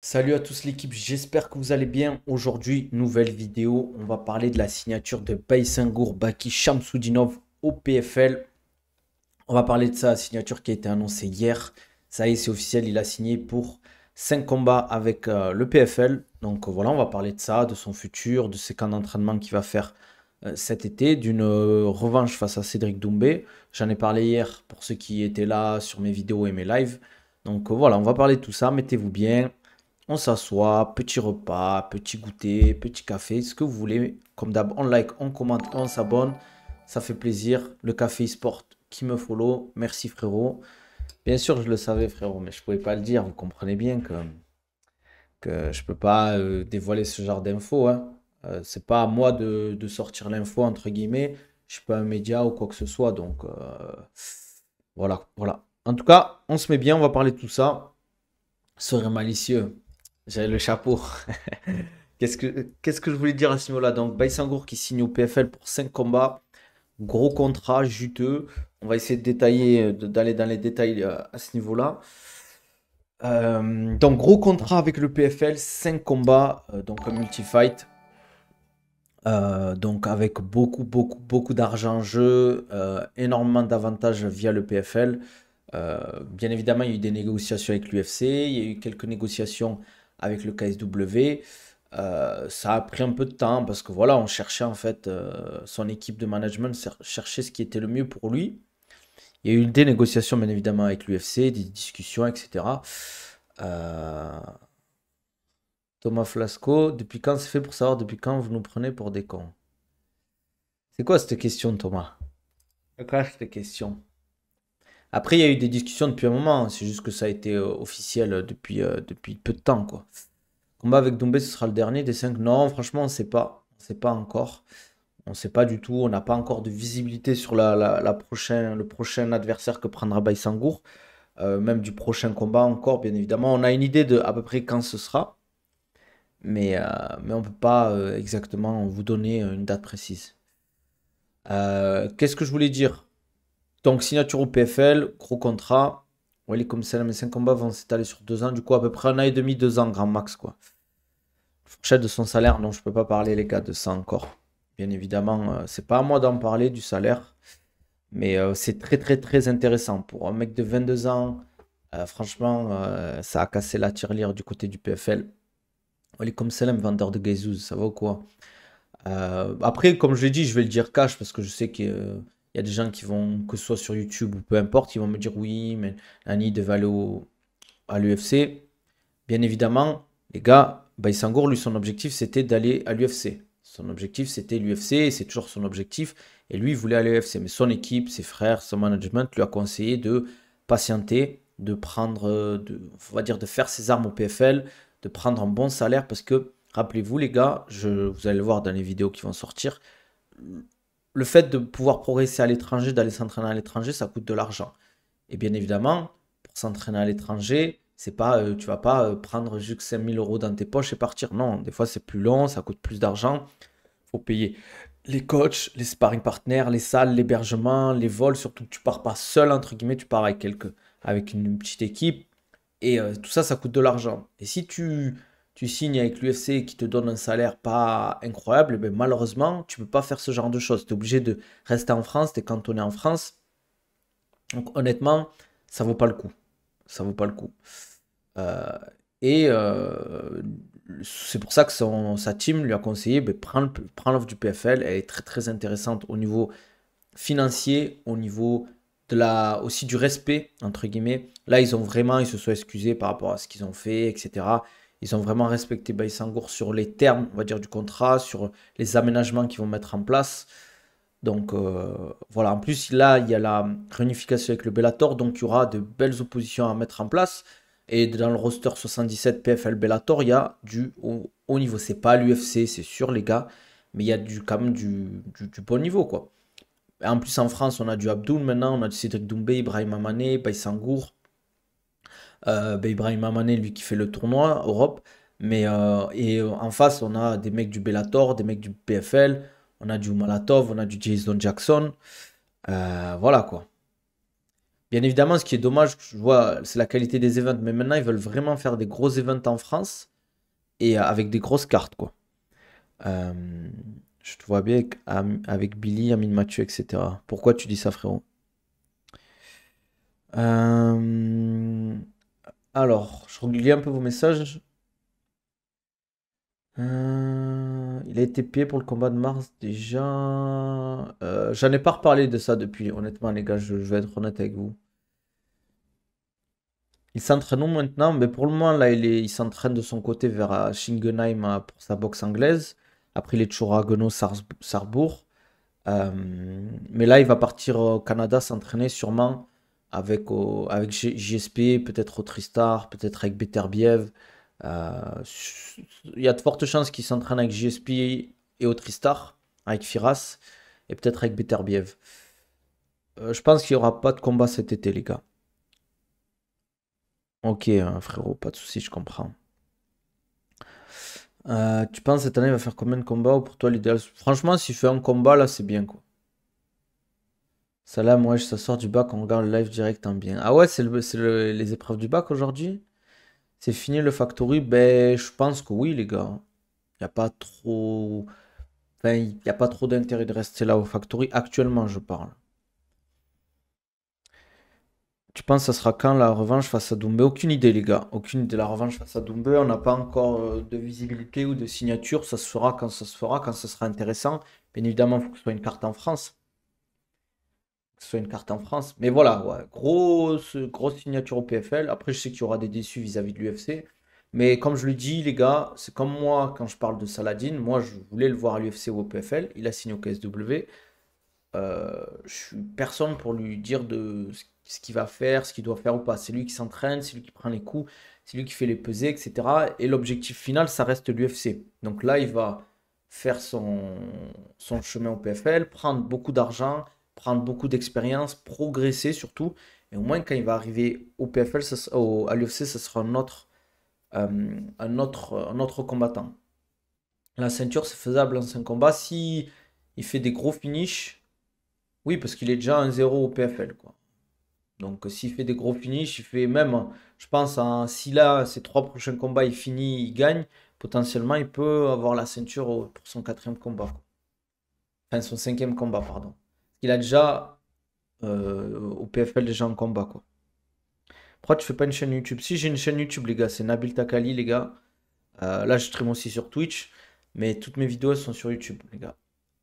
Salut à tous l'équipe, j'espère que vous allez bien. Aujourd'hui, nouvelle vidéo, on va parler de la signature de Paysengour Baki Shamsoudinov au PFL. On va parler de sa signature qui a été annoncée hier. Ça y est, c'est officiel, il a signé pour 5 combats avec euh, le PFL. Donc euh, voilà, on va parler de ça, de son futur, de ses camps d'entraînement qu'il va faire euh, cet été, d'une revanche face à Cédric Doumbé. J'en ai parlé hier pour ceux qui étaient là sur mes vidéos et mes lives. Donc voilà, on va parler de tout ça, mettez-vous bien, on s'assoit, petit repas, petit goûter, petit café, ce que vous voulez. Comme d'hab, on like, on commente, on s'abonne. Ça fait plaisir. Le café sport, Qui me follow Merci frérot. Bien sûr, je le savais frérot, mais je ne pouvais pas le dire. Vous comprenez bien que, que je peux pas euh, dévoiler ce genre d'infos. Ce hein. n'est euh, c'est pas à moi de, sortir l'info entre guillemets. Je suis pas un média ou quoi que ce soit. Donc euh, voilà, voilà. En tout cas, on se met bien. On va parler de tout ça. Serait malicieux. J'avais le chapeau. qu'est-ce, que, je voulais dire à ce niveau-là Donc, Baïsangour qui signe au PFL pour 5 combats. Gros contrat, juteux. On va essayer de détailler, d'aller dans les détails euh, à ce niveau-là. Euh, donc, gros contrat avec le PFL, 5 combats, euh, donc un multi-fight. donc, avec beaucoup, beaucoup, beaucoup d'argent en jeu, énormément d'avantages via le PFL. bien évidemment, il y a eu des négociations avec l'UFC, il y a eu quelques négociations avec le KSW. Euh, ça a pris un peu de temps parce que voilà, on cherchait en fait, euh, son équipe de management cherchait ce qui était le mieux pour lui. Il y a eu des négociations bien évidemment avec l'UFC, des discussions, etc. Euh, Thomas Flasco, depuis quand c'est fait pour savoir depuis quand vous nous prenez pour des cons C'est quoi cette question, Thomas C'est quoi cette question après, il y a eu des discussions depuis un moment. Hein. C'est juste que ça a été euh, officiel euh, depuis, euh, depuis peu de temps. Quoi. combat avec Doumbé, ce sera le dernier des cinq. Non, franchement, on ne sait pas. On ne sait pas encore. On ne sait pas du tout. On n'a pas encore de visibilité sur la, prochaine, le prochain adversaire que prendra Baïsangour. même du prochain combat encore, bien évidemment. On a une idée de à peu près quand ce sera. Mais, mais on ne peut pas exactement vous donner une date précise. Qu'est-ce que je voulais dire donc, signature au PFL, gros contrat. Ouais, comme ça, mes 5 combats vont s'étaler sur 2 ans. Du coup, à peu près un an et demi, 2 ans, grand max, quoi. Fourchette de son salaire, non, je peux pas parler, les gars, de ça encore. Bien évidemment, euh, c'est pas à moi d'en parler du salaire. Mais euh, c'est très, très, très intéressant. Pour un mec de 22 ans, euh, franchement, ça a cassé la tirelire du côté du PFL. est comme vendeur de Geizouz, ça va ou quoi après, comme je l'ai dit, je vais le dire cash parce que je sais que il y a des gens qui vont, que ce soit sur YouTube ou peu importe, ils vont me dire oui, mais Annie devait aller à l'UFC. Bien évidemment, les gars, Baïsangour, lui, son objectif, c'était d'aller à l'UFC. Son objectif, c'était l'UFC, c'est toujours son objectif. Et lui, il voulait aller à l'UFC. Mais son équipe, ses frères, son management lui a conseillé de patienter, de prendre, on va dire, de faire ses armes au PFL, de prendre un bon salaire. Parce que, rappelez-vous, les gars, je, vous allez le voir dans les vidéos qui vont sortir, le fait de pouvoir progresser à l'étranger, d'aller s'entraîner à l'étranger, ça coûte de l'argent. Et bien évidemment, pour s'entraîner à l'étranger, c'est pas, euh, tu vas pas euh, prendre juste 5000 euros dans tes poches et partir. Non, des fois c'est plus long, ça coûte plus d'argent. Faut payer les coachs, les sparring partners, les salles, l'hébergement, les vols. Surtout que tu pars pas seul entre guillemets, tu pars avec quelques, avec une petite équipe. Et euh, tout ça, ça coûte de l'argent. Et si tu tu signes avec l'UFC qui te donne un salaire pas incroyable, mais ben, malheureusement, tu ne peux pas faire ce genre de choses. Tu es obligé de rester en France, tu es cantonné en France. Donc honnêtement, ça vaut pas le coup. Ça vaut pas le coup. Euh, et euh, c'est pour ça que son, sa team lui a conseillé, ben, prends, l'offre du PFL, elle est très très intéressante au niveau financier, au niveau de la, aussi du respect, entre guillemets. Là, ils ont vraiment, ils se sont excusés par rapport à ce qu'ils ont fait, etc. Ils ont vraiment respecté Baïsangour sur les termes, on va dire, du contrat, sur les aménagements qu'ils vont mettre en place. Donc euh, voilà, en plus là, il y a la réunification avec le Bellator, donc il y aura de belles oppositions à mettre en place. Et dans le roster 77 PFL Bellator, il y a du haut, niveau. niveau. C'est pas l'UFC, c'est sûr les gars, mais il y a du, quand même du, du, bon niveau quoi. en plus en France, on a du Abdoul maintenant, on a du Cédric Doumbé, Ibrahim Amane, Baïsangour. Euh, ben, Ibrahim Amane, lui, qui fait le tournoi, Europe. Mais, euh, et euh, en face, on a des mecs du Bellator, des mecs du PFL, on a du Malatov, on a du Jason Jackson. voilà quoi. Bien évidemment, ce qui est dommage, je vois, c'est la qualité des events. Mais maintenant, ils veulent vraiment faire des gros events en France et avec des grosses cartes quoi. je te vois bien avec, Billy, Amine Mathieu, etc. Pourquoi tu dis ça, frérot alors, je relis un peu vos messages. Euh, il a été payé pour le combat de Mars déjà. Je euh, J'en ai pas reparlé de ça depuis, honnêtement, les gars, je, vais être honnête avec vous. Il s'entraîne maintenant, mais pour le moment, là, il s'entraîne de son côté vers euh, Shingenheim pour sa boxe anglaise. Après, il est toujours Sarbourg. mais là, il va partir au Canada s'entraîner sûrement avec, GSP, peut-être au Tristar, peut-être avec Beterbiev. Euh, il y a de fortes chances qu'il s'entraîne avec GSP et au Tristar, avec Firas et peut-être avec Beterbiev. Euh, je pense qu'il n'y aura pas de combat cet été, les gars. Ok, hein, frérot, pas de soucis, je comprends. Euh, tu penses cette année il va faire combien de combats ou pour toi l'idéal Franchement, s'il fait un combat là, c'est bien quoi. Salam, moi, ça sort du bac, on regarde le live direct en hein, bien. Ah ouais, c'est les épreuves du bac aujourd'hui C'est fini le factory Ben, je pense que oui, les gars. Il n'y a pas trop... Enfin, il n'y a pas trop d'intérêt de rester là au factory. Actuellement, je parle. Tu penses que ça sera quand la revanche face à Doumbé Aucune idée, les gars. Aucune idée. La revanche face à Doumbé, on n'a pas encore euh, de visibilité ou de signature. Ça se fera quand ça se fera, quand ce sera intéressant. Bien évidemment, il faut que ce soit une carte en France que ce soit une carte en France. Mais voilà, grosse, grosse signature au PFL. Après, je sais qu'il y aura des déçus vis-à-vis de l'UFC. Mais comme je le dis, les gars, c'est comme moi quand je parle de Saladin. Moi, je voulais le voir à l'UFC ou au PFL. Il a signé au KSW. Euh, je suis personne pour lui dire de ce qu'il va faire, ce qu'il doit faire ou pas. C'est lui qui s'entraîne, c'est lui qui prend les coups, c'est lui qui fait les pesées, etc. Et l'objectif final, ça reste l'UFC. Donc là, il va faire son, son chemin au PFL, prendre beaucoup d'argent, prendre beaucoup d'expérience, progresser surtout. Et au moins, quand il va arriver au PFL, à l'UFC, ce sera un autre, euh, un, autre, autre combattant. La ceinture, c'est faisable en 5 combats. Si il fait des gros finishes, oui, parce qu'il est déjà un 0 au PFL. Quoi. Donc euh, s'il fait des gros finishes, il fait même, je pense, en si là, ses trois prochains combats, il finit, il gagne, potentiellement, il peut avoir la ceinture pour son quatrième combat. Enfin, son cinquième combat, pardon il a déjà euh, au PFL déjà en combat quoi. Pourquoi tu fais pas une chaîne YouTube Si j'ai une chaîne YouTube les gars, c'est Nabil Takali les gars. Euh, là je stream aussi sur Twitch, mais toutes mes vidéos sont sur YouTube les gars.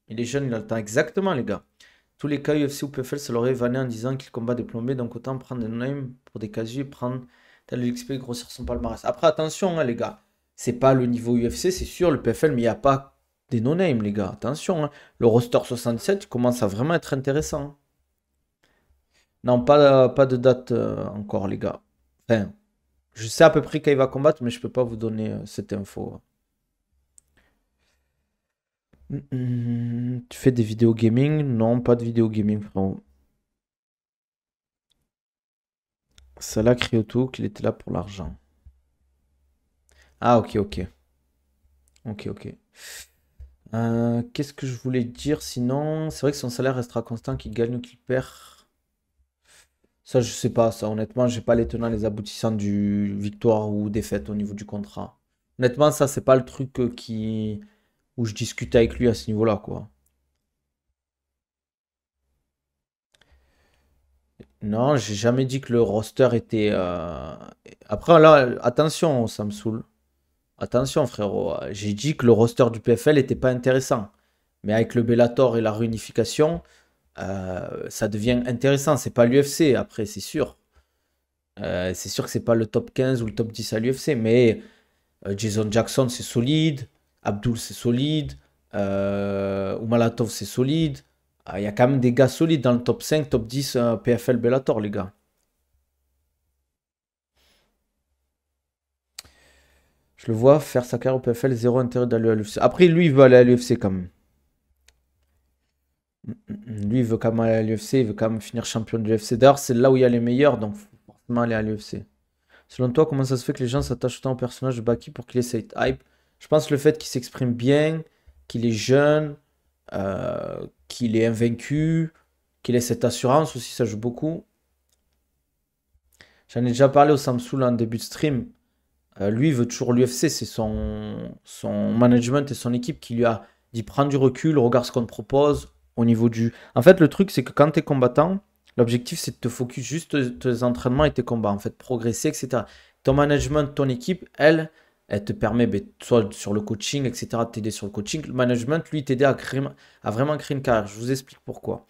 Il est jeune, il a le temps exactement les gars. Tous les cas UFC ou PFL se l'aurait vanné en disant qu'il combat des plombés, donc autant prendre un name pour des casiers. et prendre tel l'XP grossir son palmarès. Après attention hein, les gars, c'est pas le niveau UFC, c'est sûr, le PFL, mais il n'y a pas des no-names, les gars. Attention, hein. le roster 67 commence à vraiment être intéressant. Hein. Non, pas, pas de date euh, encore, les gars. Enfin, je sais à peu près quand il va combattre, mais je ne peux pas vous donner euh, cette info. Hein. tu fais des vidéos gaming Non, pas de vidéos gaming, frérot. Salah tout qu'il était là pour l'argent. Ah, ok, ok. Ok, ok. Euh, qu'est-ce que je voulais dire sinon C'est vrai que son salaire restera constant, qu'il gagne ou qu'il perd. Ça, je sais pas. Ça, honnêtement, j'ai pas les tenants, les aboutissants du victoire ou défaite au niveau du contrat. Honnêtement, ça, c'est pas le truc euh, qui où je discute avec lui à ce niveau-là, quoi. Non, j'ai jamais dit que le roster était. Euh, après, là, attention, ça me saoule. Attention frérot, j'ai dit que le roster du PFL n'était pas intéressant. Mais avec le Bellator et la réunification, euh, ça devient intéressant. C'est pas l'UFC après, c'est sûr. Euh, c'est sûr que c'est pas le top 15 ou le top 10 à l'UFC, mais euh, Jason Jackson c'est solide, Abdul c'est solide, euh, Umalatov c'est solide. Ah, il y a quand même des gars solides dans le top 5, top 10 PFL Bellator, les gars. Je le vois faire sa carrière au PFL, zéro intérêt d'aller à l'UFC. Après, lui, il veut aller à l'UFC quand même. Lui, il veut quand même aller à l'UFC, il veut quand même finir champion de l'UFC. D'ailleurs, c'est là où il y a les meilleurs, donc forcément aller à l'UFC. Selon toi, comment ça se fait que les gens s'attachent autant au personnage de Baki pour qu'il ait cette hype Je pense le fait qu'il s'exprime bien, qu'il est jeune, euh, qu'il est invaincu, qu'il ait cette assurance aussi, ça joue beaucoup. J'en ai déjà parlé au Samsung en début de stream. Euh, lui, veut toujours l'UFC, c'est son, management et son équipe qui lui a dit prendre du recul, regarde ce qu'on te propose au niveau du. En fait, le truc, c'est que quand tu es combattant, l'objectif, c'est de te focus juste tes entraînements et tes combats, en fait, progresser, etc. Ton management, ton équipe, elle, elle te permet, ben, soit sur le coaching, etc., de t'aider sur le coaching. Le management, lui, t'aider à, à vraiment créer une carrière. Je vous explique pourquoi.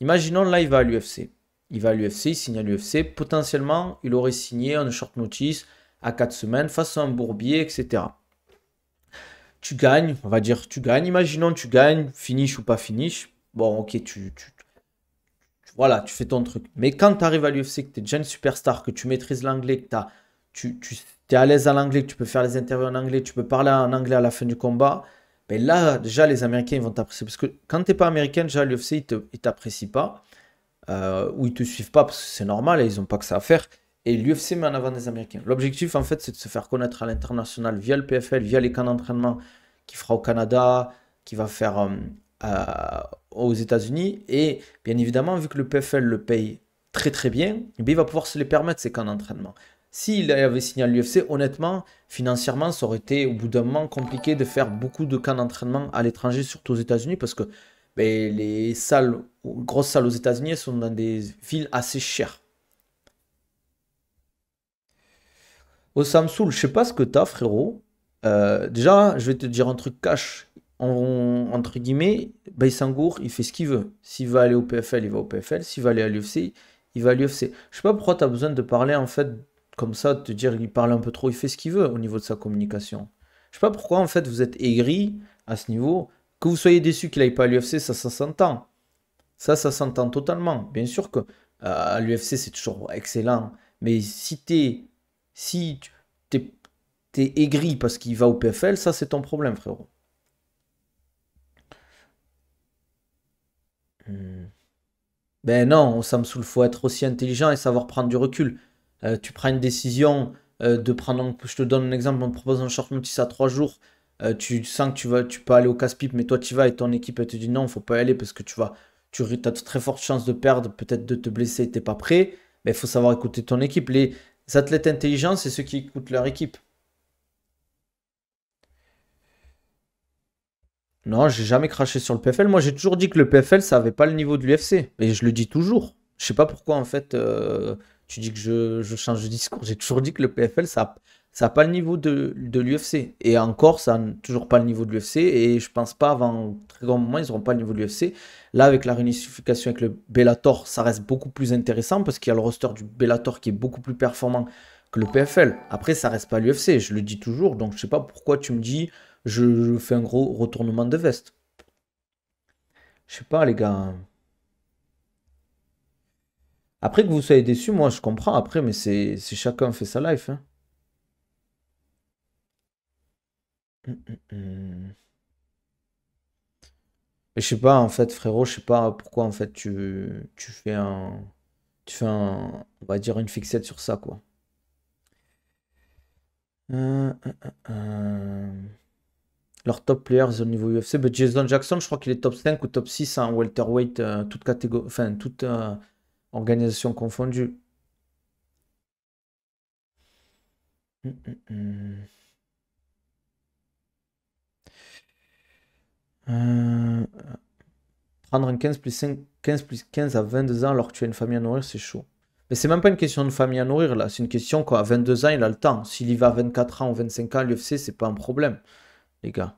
Imaginons, là, il va à l'UFC. Il va à l'UFC, il signe à l'UFC. Potentiellement, il aurait signé en short notice à 4 semaines face à un bourbier, etc. Tu gagnes, on va dire tu gagnes, imaginons tu gagnes, finish ou pas finish. Bon, ok, tu, voilà, tu fais ton truc. Mais quand tu arrives à l'UFC, que tu es déjà une superstar, que tu maîtrises l'anglais, que tu, tu es à l'aise à l'anglais, que tu peux faire les interviews en anglais, tu peux parler en anglais à la fin du combat, ben là, déjà, les Américains ils vont t'apprécier. Parce que quand tu n'es pas américain, déjà, l'UFC, ils ne t'apprécient pas. Euh, ou ils te suivent pas parce que c'est normal hein, ils n'ont pas que ça à faire et l'UFC met en avant des Américains. L'objectif, en fait, c'est de se faire connaître à l'international via le PFL, via les camps d'entraînement qu'il fera au Canada, qu'il va faire euh, euh, aux États-Unis. Et bien évidemment, vu que le PFL le paye très très eh bien, il va pouvoir se les permettre, ces camps d'entraînement. S'il avait signé à l'UFC, honnêtement, financièrement, ça aurait été au bout d'un moment compliqué de faire beaucoup de camps d'entraînement à l'étranger, surtout aux États-Unis, parce que ben, les salles, grosses salles aux États-Unis, sont dans des villes assez chères. Au Samsoul, je sais pas ce que t'as, frérot. Euh, déjà, je vais te dire un truc cash. entre guillemets, Baysangour, il fait ce qu'il veut. S'il va aller au PFL, il va au PFL. S'il va aller à l'UFC, il va à l'UFC. Je sais pas pourquoi tu as besoin de parler en fait comme ça, de te dire qu'il parle un peu trop, il fait ce qu'il veut au niveau de sa communication. Je sais pas pourquoi en fait vous êtes aigri à ce niveau. Que vous soyez déçu qu'il aille pas à l'UFC, ça, ça s'entend. Ça, ça s'entend totalement. Bien sûr que euh, à l'UFC, c'est toujours excellent. Mais si tu es si t'es es aigri parce qu'il va au PFL, ça c'est ton problème, frérot. Hmm. Ben non, il faut être aussi intelligent et savoir prendre du recul. Euh, tu prends une décision euh, de prendre, je te donne un exemple, on te propose un short notice à 3 jours, euh, tu sens que tu, vas, tu peux aller au casse-pipe, mais toi tu vas et ton équipe elle te dit non, faut pas y aller parce que tu vas, tu as très forte chances de perdre, peut-être de te blesser, t'es pas prêt. Mais ben, il faut savoir écouter ton équipe. Les, athlètes intelligents, c'est ceux qui écoutent leur équipe. Non, j'ai jamais craché sur le PFL. Moi, j'ai toujours dit que le PFL, ça n'avait pas le niveau de l'UFC. Et je le dis toujours. Je sais pas pourquoi, en fait, euh, tu dis que je, je change de discours. J'ai toujours dit que le PFL, ça ça n'a pas le niveau de, l'UFC. Et encore, ça n'a toujours pas le niveau de l'UFC. Et je pense pas avant un très grand moment, ils n'auront pas le niveau de l'UFC. Là, avec la réunification avec le Bellator, ça reste beaucoup plus intéressant parce qu'il y a le roster du Bellator qui est beaucoup plus performant que le PFL. Après, ça reste pas l'UFC, je le dis toujours. Donc, je ne sais pas pourquoi tu me dis, je, fais un gros retournement de veste. Je sais pas, les gars. Après que vous soyez déçus, moi je comprends. Après, mais c'est chacun fait sa life. Hein. Et je sais pas, en fait, frérot, je sais pas pourquoi, en fait, tu, fais un. Tu fais un. On va dire une fixette sur ça, quoi. Euh, euh, euh, Leur top players au niveau UFC. Mais Jason Jackson, je crois qu'il est top 5 ou top 6 en hein, welterweight, toute catégorie. Enfin, toute organisation confondue. Hum, hum, hum. Euh, prendre un 15 plus 15 plus 15 à 22 ans alors que tu as une famille à nourrir, c'est chaud. Mais c'est même pas une question de famille à nourrir là, c'est une question quoi. À 22 ans, il a le temps. S'il y va à 24 ans ou 25 ans, l'UFC, c'est pas un problème, les gars.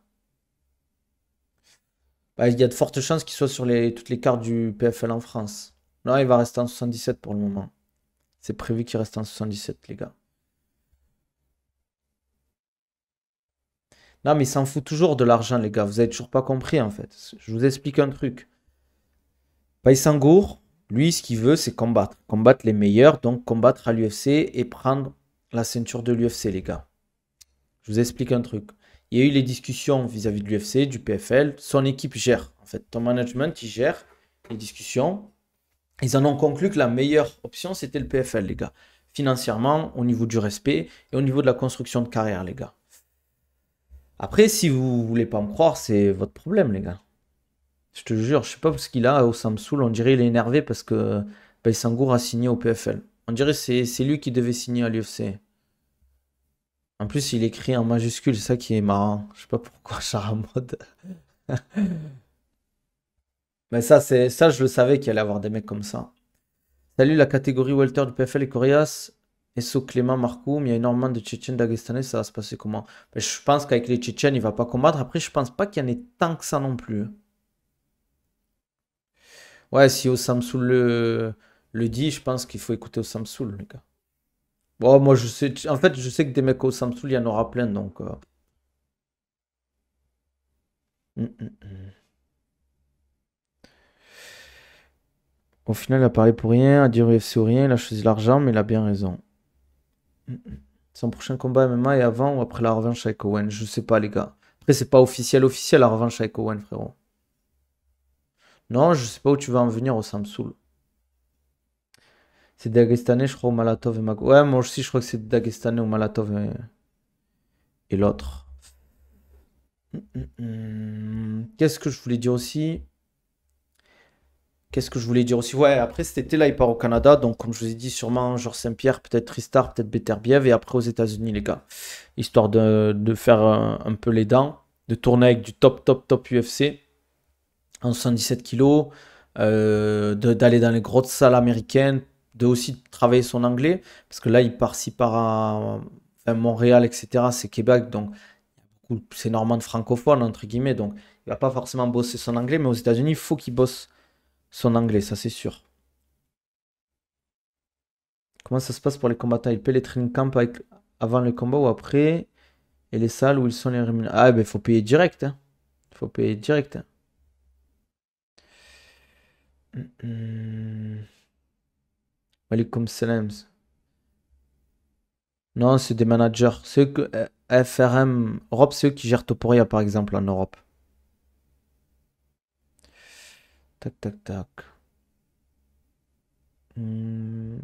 Bah, il y a de fortes chances qu'il soit sur toutes les cartes du PFL en France. Non, il va rester en 77 pour le moment. C'est prévu qu'il reste en 77, les gars. Non, mais il s'en fout toujours de l'argent, les gars. Vous n'avez toujours pas compris, en fait. Je vous explique un truc. Paysangour, lui, ce qu'il veut, c'est combattre. Combattre les meilleurs, donc combattre à l'UFC et prendre la ceinture de l'UFC, les gars. Je vous explique un truc. Il y a eu les discussions vis-à-vis -vis de l'UFC, du PFL. Son équipe gère. En fait, ton management, il gère les discussions. Ils en ont conclu que la meilleure option, c'était le PFL, les gars. Financièrement, au niveau du respect et au niveau de la construction de carrière, les gars. Après, si vous voulez pas me croire, c'est votre problème, les gars. Je te jure, je sais pas ce qu'il a au Samsoul. On dirait qu'il est énervé parce que Paysangour a signé au PFL. On dirait que c'est lui qui devait signer à l'UFC. En plus, il écrit en majuscule, c'est ça qui est marrant. Je sais pas pourquoi, Charamode. Mais ça, c'est ça, je le savais qu'il allait avoir des mecs comme ça. Salut, la catégorie Walter du PFL et Corias et sous Clément Marcoum, il y a énormément de Tchétchènes, Dagestanais, ça va se passer comment ben, Je pense qu'avec les Tchétchènes, il ne va pas combattre. Après, je pense pas qu'il y en ait tant que ça non plus. Hein. Ouais, si Osamsoul le, le dit, je pense qu'il faut écouter Osamsoul. Samsung les gars. Bon, oh, moi, je sais. En fait, je sais que des mecs au il y en aura plein, donc. Euh. Hum, hum, hum. Au final, il a parlé pour rien, a dit UFC ou rien, il a choisi l'argent, mais il a bien raison. Son prochain combat MMA est avant ou après la revanche avec Owen Je sais pas, les gars. Après, c'est pas officiel, officiel la revanche avec Owen, frérot. Non, je sais pas où tu vas en venir au Samsoul. C'est Dagestanais, je crois, au Malatov et Mago. Ouais, moi aussi, je crois que c'est Dagestané ou Malatov et l'autre. Qu'est-ce que je voulais dire aussi Qu'est-ce que je voulais dire aussi Ouais, après cet été-là, il part au Canada. Donc, comme je vous ai dit, sûrement genre Saint-Pierre, peut-être Tristar, peut-être Beterbiev. Et après aux États-Unis, les gars. Histoire de, faire euh, un, peu les dents. De tourner avec du top, top, top UFC. En 117 kilos. Euh, d'aller dans les grosses salles américaines. De aussi travailler son anglais. Parce que là, il part, s'il part à, Montréal, etc. C'est Québec. Donc, c'est normand francophone, entre guillemets. Donc, il va pas forcément bosser son anglais. Mais aux États-Unis, il faut qu'il bosse son anglais, ça c'est sûr. Comment ça se passe pour les combattants Ils paient les training camps avant le combat ou après Et les salles où ils sont les rémunérés Ah, ben faut payer direct. Il hein. faut payer direct. Hein. Malikum Salams. Non, c'est des managers. Ceux que euh, FRM Europe, ceux qui gèrent Toporia par exemple en Europe. Tac, tac, tac. Hmm.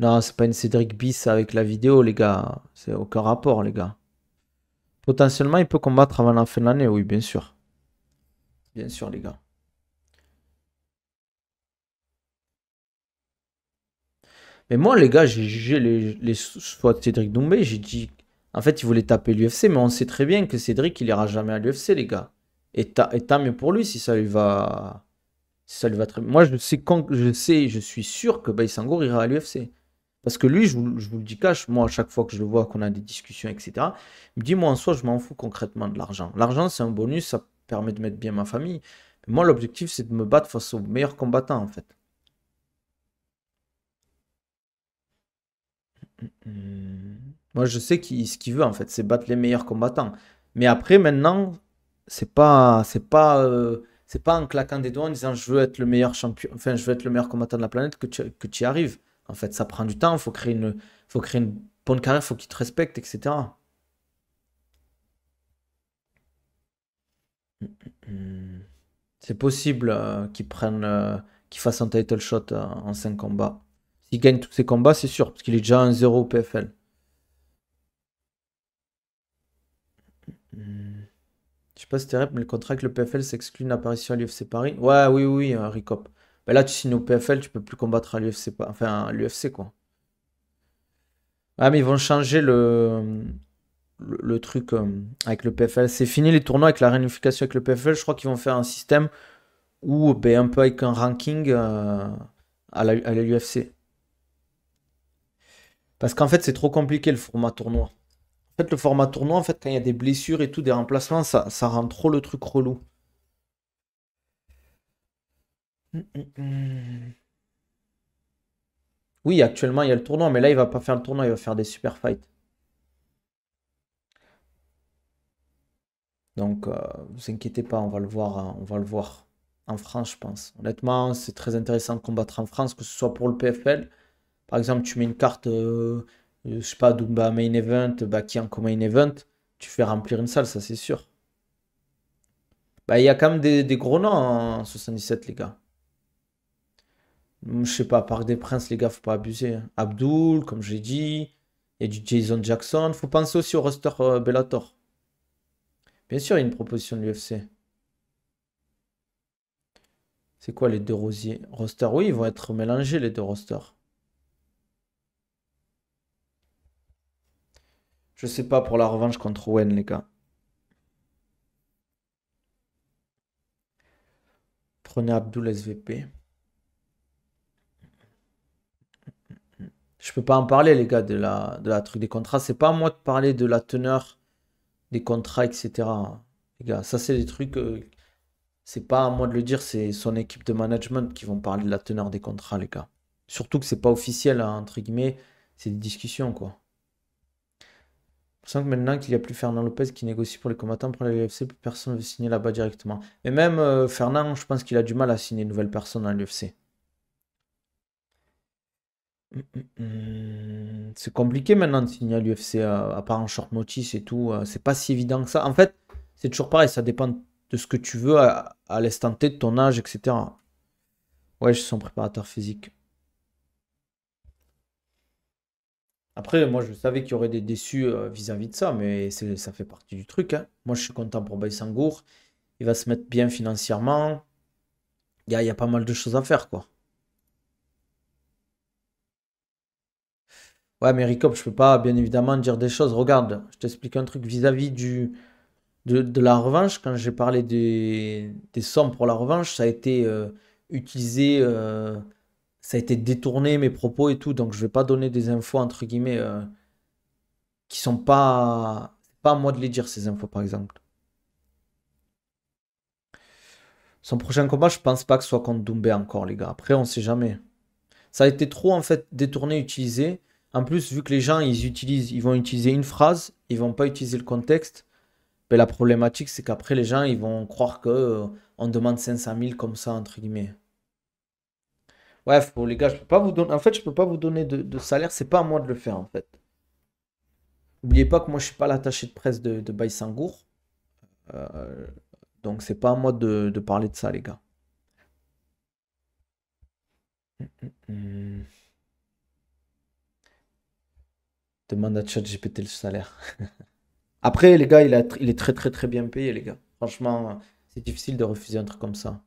Non, c'est pas une Cédric Bis avec la vidéo, les gars. C'est aucun rapport, les gars. Potentiellement, il peut combattre avant la fin de l'année, oui, bien sûr. Bien sûr, les gars. Mais moi, les gars, j'ai jugé les, les de Cédric Doumbé. J'ai dit, en fait, il voulait taper l'UFC, mais on sait très bien que Cédric, il ira jamais à l'UFC, les gars. Et, ta, tant mieux pour lui si ça lui va. Si ça va très Moi, je sais, quand, je sais, je suis sûr que Baïsangour ira à l'UFC. Parce que lui, je vous, je vous, le dis cash, moi, à chaque fois que je le vois, qu'on a des discussions, etc., il me dit, moi, en soi, je m'en fous concrètement de l'argent. L'argent, c'est un bonus, ça permet de mettre bien ma famille. moi, l'objectif, c'est de me battre face aux meilleurs combattants, en fait. Moi, je sais ce qu'il veut, en fait, c'est battre les meilleurs combattants. Mais après, maintenant, c'est pas, c'est pas, euh, c'est pas en claquant des doigts en disant je veux être le meilleur champion, enfin je veux être le meilleur combattant de la planète que tu, que tu y arrives. En fait, ça prend du temps. Faut créer une, faut créer une bonne carrière. Faut qu'ils te respectent, etc. Mm, mm, mm. C'est possible qu'il euh, qu'ils prennent, euh, fassent un title shot en 5 combats. S'il gagne tous ses combats, c'est sûr, parce qu'il est déjà un 0 au PFL. Je sais pas si c'était rep, mais le contrat avec le PFL s'exclut une apparition à l'UFC Paris. Ouais, oui, oui, un Ricop. là, tu signes au PFL, tu peux plus combattre à l'UFC, enfin à l'UFC quoi. Ah mais ils vont changer le, le, truc euh, avec le PFL. C'est fini les tournois avec la réunification avec le PFL. Je crois qu'ils vont faire un système où ben, un peu avec un ranking euh, à l'UFC. Parce qu'en fait c'est trop compliqué le format tournoi. En le format tournoi, en fait, quand il y a des blessures et tout, des remplacements, ça, ça rend trop le truc relou. Hum, hum, hum. Oui, actuellement, il y a le tournoi, mais là, il va pas faire le tournoi, il va faire des super fights. Donc, euh, vous inquiétez pas, on va le voir, on va le voir en France, je pense. Honnêtement, c'est très intéressant de combattre en France, que ce soit pour le PFL. Par exemple, tu mets une carte euh, je sais pas, Dumba main event, Bakianko comme main event, tu fais remplir une salle, ça c'est sûr. Bah, il y a quand même des, gros noms en 77, les gars. Je sais pas, Parc des Princes, les gars, faut pas abuser. Hein. Abdul, comme j'ai dit. Il y a du Jason Jackson. Faut penser aussi au roster euh, Bellator. Bien sûr, il y a une proposition de l'UFC. C'est quoi les deux rosiers Roster, oui, ils vont être mélangés, les deux rosters. Je sais pas pour la revanche contre Owen, les gars. Prenez Abdul SVP. Je peux pas en parler, les gars, de la, de la truc des contrats. C'est pas à moi de parler de la teneur des contrats, etc. Hein, les gars, ça, c'est des trucs. Euh, c'est pas à moi de le dire, c'est son équipe de management qui vont parler de la teneur des contrats, les gars. Surtout que c'est pas officiel, à hein, entre guillemets. C'est des discussions, quoi. Je sens que maintenant qu'il n'y a plus Fernand Lopez qui négocie pour les combattants pour la UFC, plus personne ne veut signer là-bas directement. Et même euh, Fernand, je pense qu'il a du mal à signer une nouvelle personne à l'UFC. C'est compliqué maintenant de signer à l'UFC, euh, à part en short notice et tout. Euh, c'est pas si évident que ça. En fait, c'est toujours pareil, ça dépend de ce que tu veux à, à T, de ton âge, etc. Ouais, je suis son préparateur physique. Après, moi, je savais qu'il y aurait des déçus euh, vis-à-vis de ça, mais ça fait partie du truc. Hein. Moi, je suis content pour Baïsangour. Il va se mettre bien financièrement. Il y a, pas mal de choses à faire, quoi. Ouais, mais Ricop, je peux pas, bien évidemment, dire des choses. Regarde, je t'explique un truc vis-à-vis De, la revanche. Quand j'ai parlé des, sommes pour la revanche, ça a été euh, utilisé... Euh, ça a été détourné, mes propos et tout, donc je vais pas donner des infos, entre guillemets, euh, qui sont pas... pas à moi de les dire, ces infos, par exemple. Son prochain combat, je pense pas que ce soit contre Doumbé encore, les gars. Après, on ne sait jamais. Ça a été trop, en fait, détourné, utilisé. En plus, vu que les gens, ils utilisent, ils vont utiliser une phrase, ils vont pas utiliser le contexte. Mais ben, la problématique, c'est qu'après, les gens, ils vont croire que euh, on demande 500 000 comme ça, entre guillemets. Ouais, pour les gars, je peux pas vous donner. En fait, je peux pas vous donner de, de salaire. C'est pas à moi de le faire, en fait. N'oubliez pas que moi, je suis pas l'attaché de presse de, de Baïsangour. Euh, donc, c'est pas à moi de, parler de ça, les gars. Demande à Tchad, pété le salaire. Après, les gars, il est très, très, très bien payé, les gars. Franchement, c'est difficile de refuser un truc comme ça.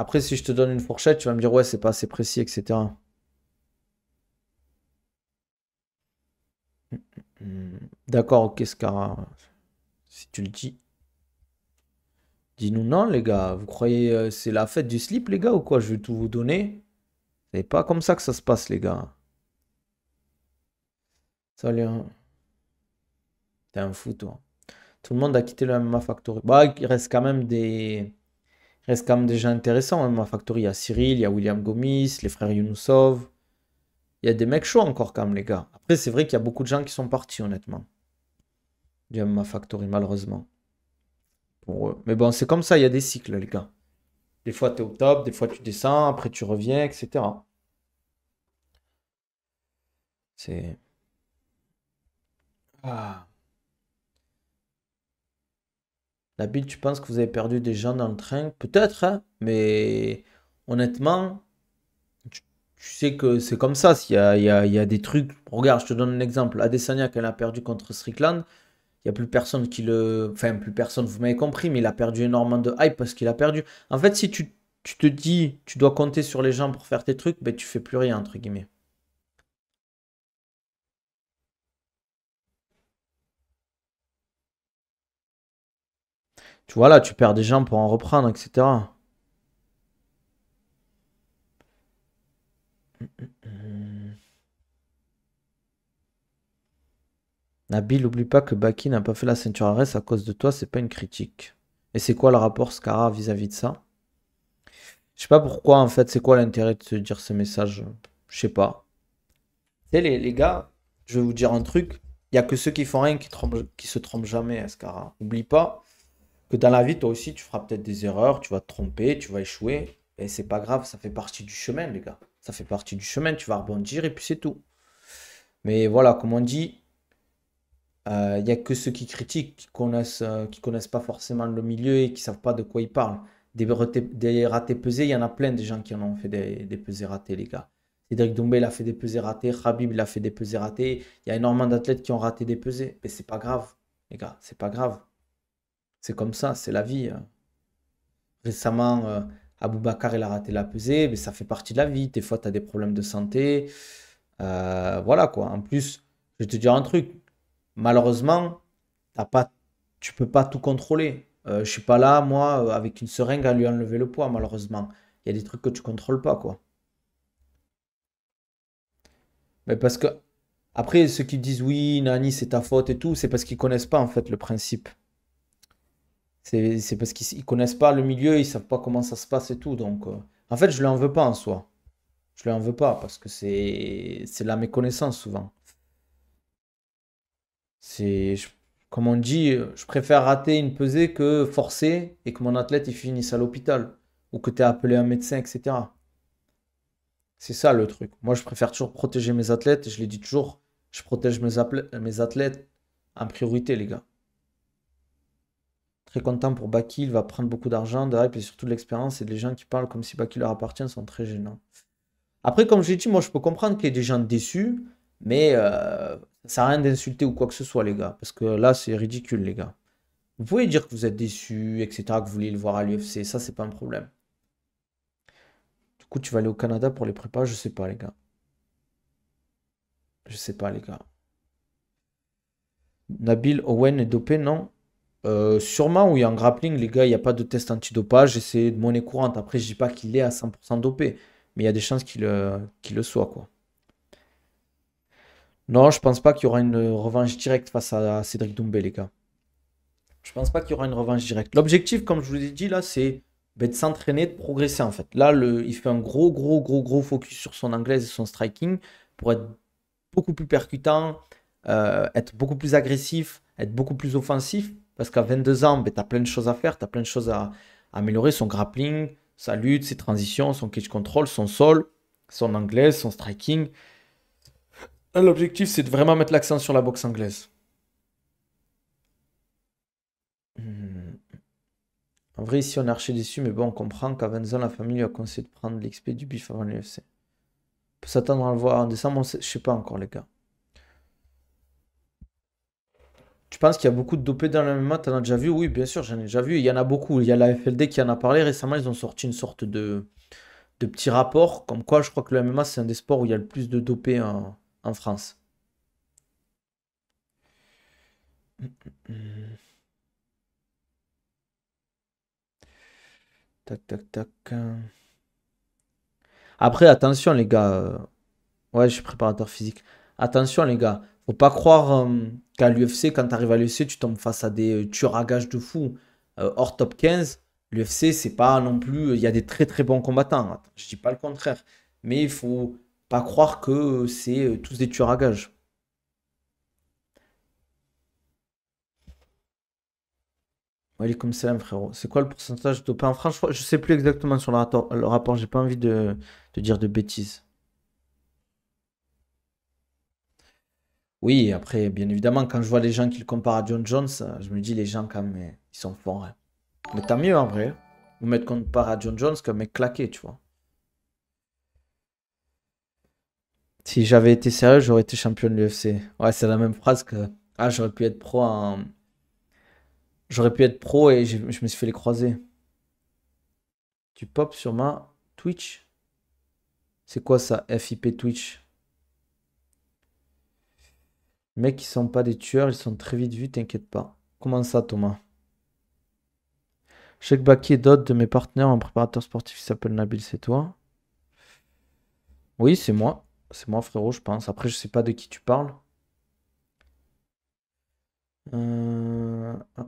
Après, si je te donne une fourchette, tu vas me dire ouais, c'est pas assez précis, etc. D'accord, ok, a Si tu le dis. Dis-nous non, les gars. Vous croyez euh, c'est la fête du slip, les gars, ou quoi Je vais tout vous donner. C'est pas comme ça que ça se passe, les gars. Salut. Hein. T'es un fou, toi. Tout le monde a quitté le MMA Factory. Bah, il reste quand même des reste quand même déjà intéressant. Même à Factory, il y a Cyril, il y a William Gomis, les frères Yunusov. Il y a des mecs chauds encore quand même, les gars. Après, c'est vrai qu'il y a beaucoup de gens qui sont partis, honnêtement. ma Factory, malheureusement. Pour Mais bon, c'est comme ça, il y a des cycles, les gars. Des fois, tu es au top, des fois, tu descends, après, tu reviens, etc. C'est... Ah. Nabil, tu penses que vous avez perdu des gens dans le train Peut-être, hein, mais honnêtement, tu, sais que c'est comme ça. S'il y, a, des trucs. Regarde, je te donne un exemple. Adesanya, qu'elle a perdu contre Strickland, il n'y a plus personne qui le. Enfin, plus personne, vous m'avez compris, mais il a perdu énormément de hype parce qu'il a perdu. En fait, si tu, te dis, tu dois compter sur les gens pour faire tes trucs, ben, tu fais plus rien, entre guillemets. Tu vois, là, tu perds des gens pour en reprendre, etc. Nabil, n'oublie pas que Baki n'a pas fait la ceinture RS à cause de toi, c'est pas une critique. Et c'est quoi le rapport Scara vis-à-vis de ça Je sais pas pourquoi en fait, c'est quoi l'intérêt de se dire ce message Je sais pas. Tu sais, les, gars, je vais vous dire un truc. Il y a que ceux qui font rien qui, qui se trompent jamais, hein, Scara. N'oublie pas, que dans la vie, toi aussi, tu feras peut-être des erreurs, tu vas te tromper, tu vas échouer. Et c'est pas grave, ça fait partie du chemin, les gars. Ça fait partie du chemin, tu vas rebondir et puis c'est tout. Mais voilà, comme on dit, il euh, y n'y a que ceux qui critiquent, qui connaissent, euh, qui connaissent pas forcément le milieu et qui savent pas de quoi ils parlent. Des, ratés pesés, il y en a plein de gens qui en ont fait des, pesés ratés, les gars. Cédric Dombé l'a a fait des pesés ratés, Khabib, l'a a fait des pesés ratés. Il y a énormément d'athlètes qui ont raté des pesés. Mais c'est pas grave, les gars, c'est pas grave. C'est comme ça, c'est la vie. Hein. Récemment, euh, Aboubacar, il a raté la pesée, mais ça fait partie de la vie. Des fois, tu as des problèmes de santé. Euh, voilà quoi. En plus, je vais te dire un truc. Malheureusement, tu pas, tu peux pas tout contrôler. Je euh, je suis pas là, moi, avec une seringue à lui enlever le poids, malheureusement. Il y a des trucs que tu contrôles pas, quoi. Mais parce que, après, ceux qui disent oui, Nani, c'est ta faute et tout, c'est parce qu'ils connaissent pas, en fait, le principe. C'est parce qu'ils connaissent pas le milieu, ils savent pas comment ça se passe et tout. Donc, euh. en fait, je l'en veux pas en soi. Je l'en veux pas parce que c'est la méconnaissance souvent. C'est comme on dit, je préfère rater une pesée que forcer et que mon athlète il finisse à l'hôpital ou que tu aies appelé un médecin, etc. C'est ça le truc. Moi, je préfère toujours protéger mes athlètes. Je les dis toujours, je protège mes, mes athlètes en priorité, les gars. Très content pour Baki, il va prendre beaucoup d'argent, de et surtout de l'expérience. Et les gens qui parlent comme si Baki leur appartient sont très gênants. Après, comme je l'ai dit, moi je peux comprendre qu'il y ait des gens déçus, mais euh, ça sert rien d'insulter ou quoi que ce soit, les gars. Parce que là, c'est ridicule, les gars. Vous pouvez dire que vous êtes déçus, etc., que vous voulez le voir à l'UFC, ça c'est pas un problème. Du coup, tu vas aller au Canada pour les prépas, je sais pas, les gars. Je sais pas, les gars. Nabil Owen est dopé, non euh, sûrement, oui, en grappling, les gars, il n'y a pas de test antidopage et c'est de monnaie courante. Après, je dis pas qu'il est à 100% dopé, mais il y a des chances euh, qu'il le soit, quoi. Non, je pense pas qu'il y aura une revanche directe face à Cédric Doumbé, les gars. Je pense pas qu'il y aura une revanche directe. L'objectif, comme je vous ai dit là, c'est ben, de s'entraîner, de progresser en fait. Là, il fait un gros, gros, gros, gros focus sur son anglaise et son striking pour être beaucoup plus percutant, euh, être beaucoup plus agressif, être beaucoup plus offensif parce qu'à 22 ans, ben, tu as plein de choses à faire, tu as plein de choses à, améliorer. Son grappling, sa lutte, ses transitions, son cage control, son sol, son anglais, son striking. L'objectif, c'est de vraiment mettre l'accent sur la boxe anglaise. Hmm. En vrai, ici, on est archi déçu, mais bon, on comprend qu'à 22 ans, la famille a conseillé de prendre l'XP du bif avant l'UFC. On peut s'attendre à le voir en décembre, je sais pas encore, les gars. Tu penses qu'il y a beaucoup de dopés dans le MMA T'en as déjà vu Oui, bien sûr, j'en ai déjà vu. Il y en a beaucoup. Il y a la FLD qui en a parlé récemment. Ils ont sorti une sorte de, de petit rapport. Comme quoi, je crois que le MMA, c'est un des sports où il y a le plus de dopés en, en France. Tac, tac, tac. Après, attention, les gars. Ouais, je suis préparateur physique. Attention, les gars. Faut pas croire euh, qu'à l'UFC, quand tu arrives à l'UFC, tu tombes face à des euh, tueurs à gages de fou. Euh, hors top 15, l'UFC, c'est pas non plus. Il y a des très très bons combattants. Je dis pas le contraire. Mais il faut pas croire que c'est tous des tueurs à gages. comme salam frérot. C'est quoi le pourcentage de en Je sais plus exactement sur le rapport, j'ai pas envie de dire de bêtises. Oui, après, bien évidemment, quand je vois les gens qui le comparent à John Jones, euh, je me dis, les gens, quand même, ils sont forts. Hein. Mais tant mieux, en vrai. Vous hein. mettre comparé à John Jones comme mec claqué, tu vois. Si j'avais été sérieux, j'aurais été champion de l'UFC. Ouais, c'est la même phrase que. Ah, j'aurais pu être pro en. J'aurais pu être pro et je me suis fait les croiser. Tu pop sur ma Twitch C'est quoi ça, FIP Twitch mecs qui sont pas des tueurs, ils sont très vite vus, t'inquiète pas. Comment ça, Thomas Cheikh Baki et d'autres de mes partenaires en préparateur sportif il s'appelle Nabil, c'est toi Oui, c'est moi. C'est moi, frérot, je pense. Après, je sais pas de qui tu parles. Euh, ah.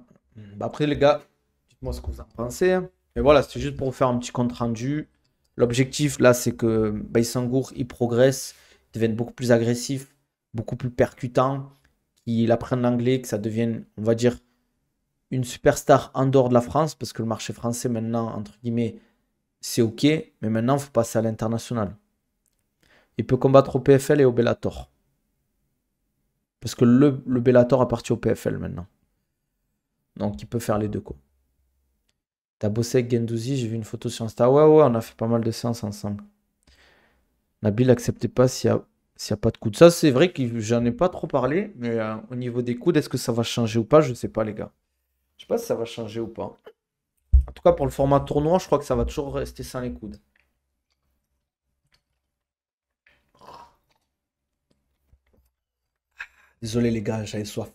bah, après, les gars, dites-moi ce que vous en pensez. Hein. Mais voilà, c'était juste pour vous faire un petit compte rendu. L'objectif, là, c'est que Baïsangour, il progresse, il devient beaucoup plus agressif, beaucoup plus percutant, qu'il apprenne l'anglais, que ça devienne, on va dire, une superstar en dehors de la France, parce que le marché français maintenant, entre guillemets, c'est ok, mais maintenant, il faut passer à l'international. Il peut combattre au PFL et au Bellator. Parce que le, le Bellator appartient au PFL maintenant. Donc, il peut faire les deux coups. T'as bossé avec Gendouzi, j'ai vu une photo sur Insta. Ouais, ouais, on a fait pas mal de séances ensemble. Nabil acceptait pas s'il y a s'il n'y a pas de coude. Ça, c'est vrai que j'en ai pas trop parlé, mais euh, au niveau des coudes, est-ce que ça va changer ou pas Je ne sais pas, les gars. Je sais pas si ça va changer ou pas. En tout cas, pour le format tournoi, je crois que ça va toujours rester sans les coudes. Désolé, les gars, j'avais soif.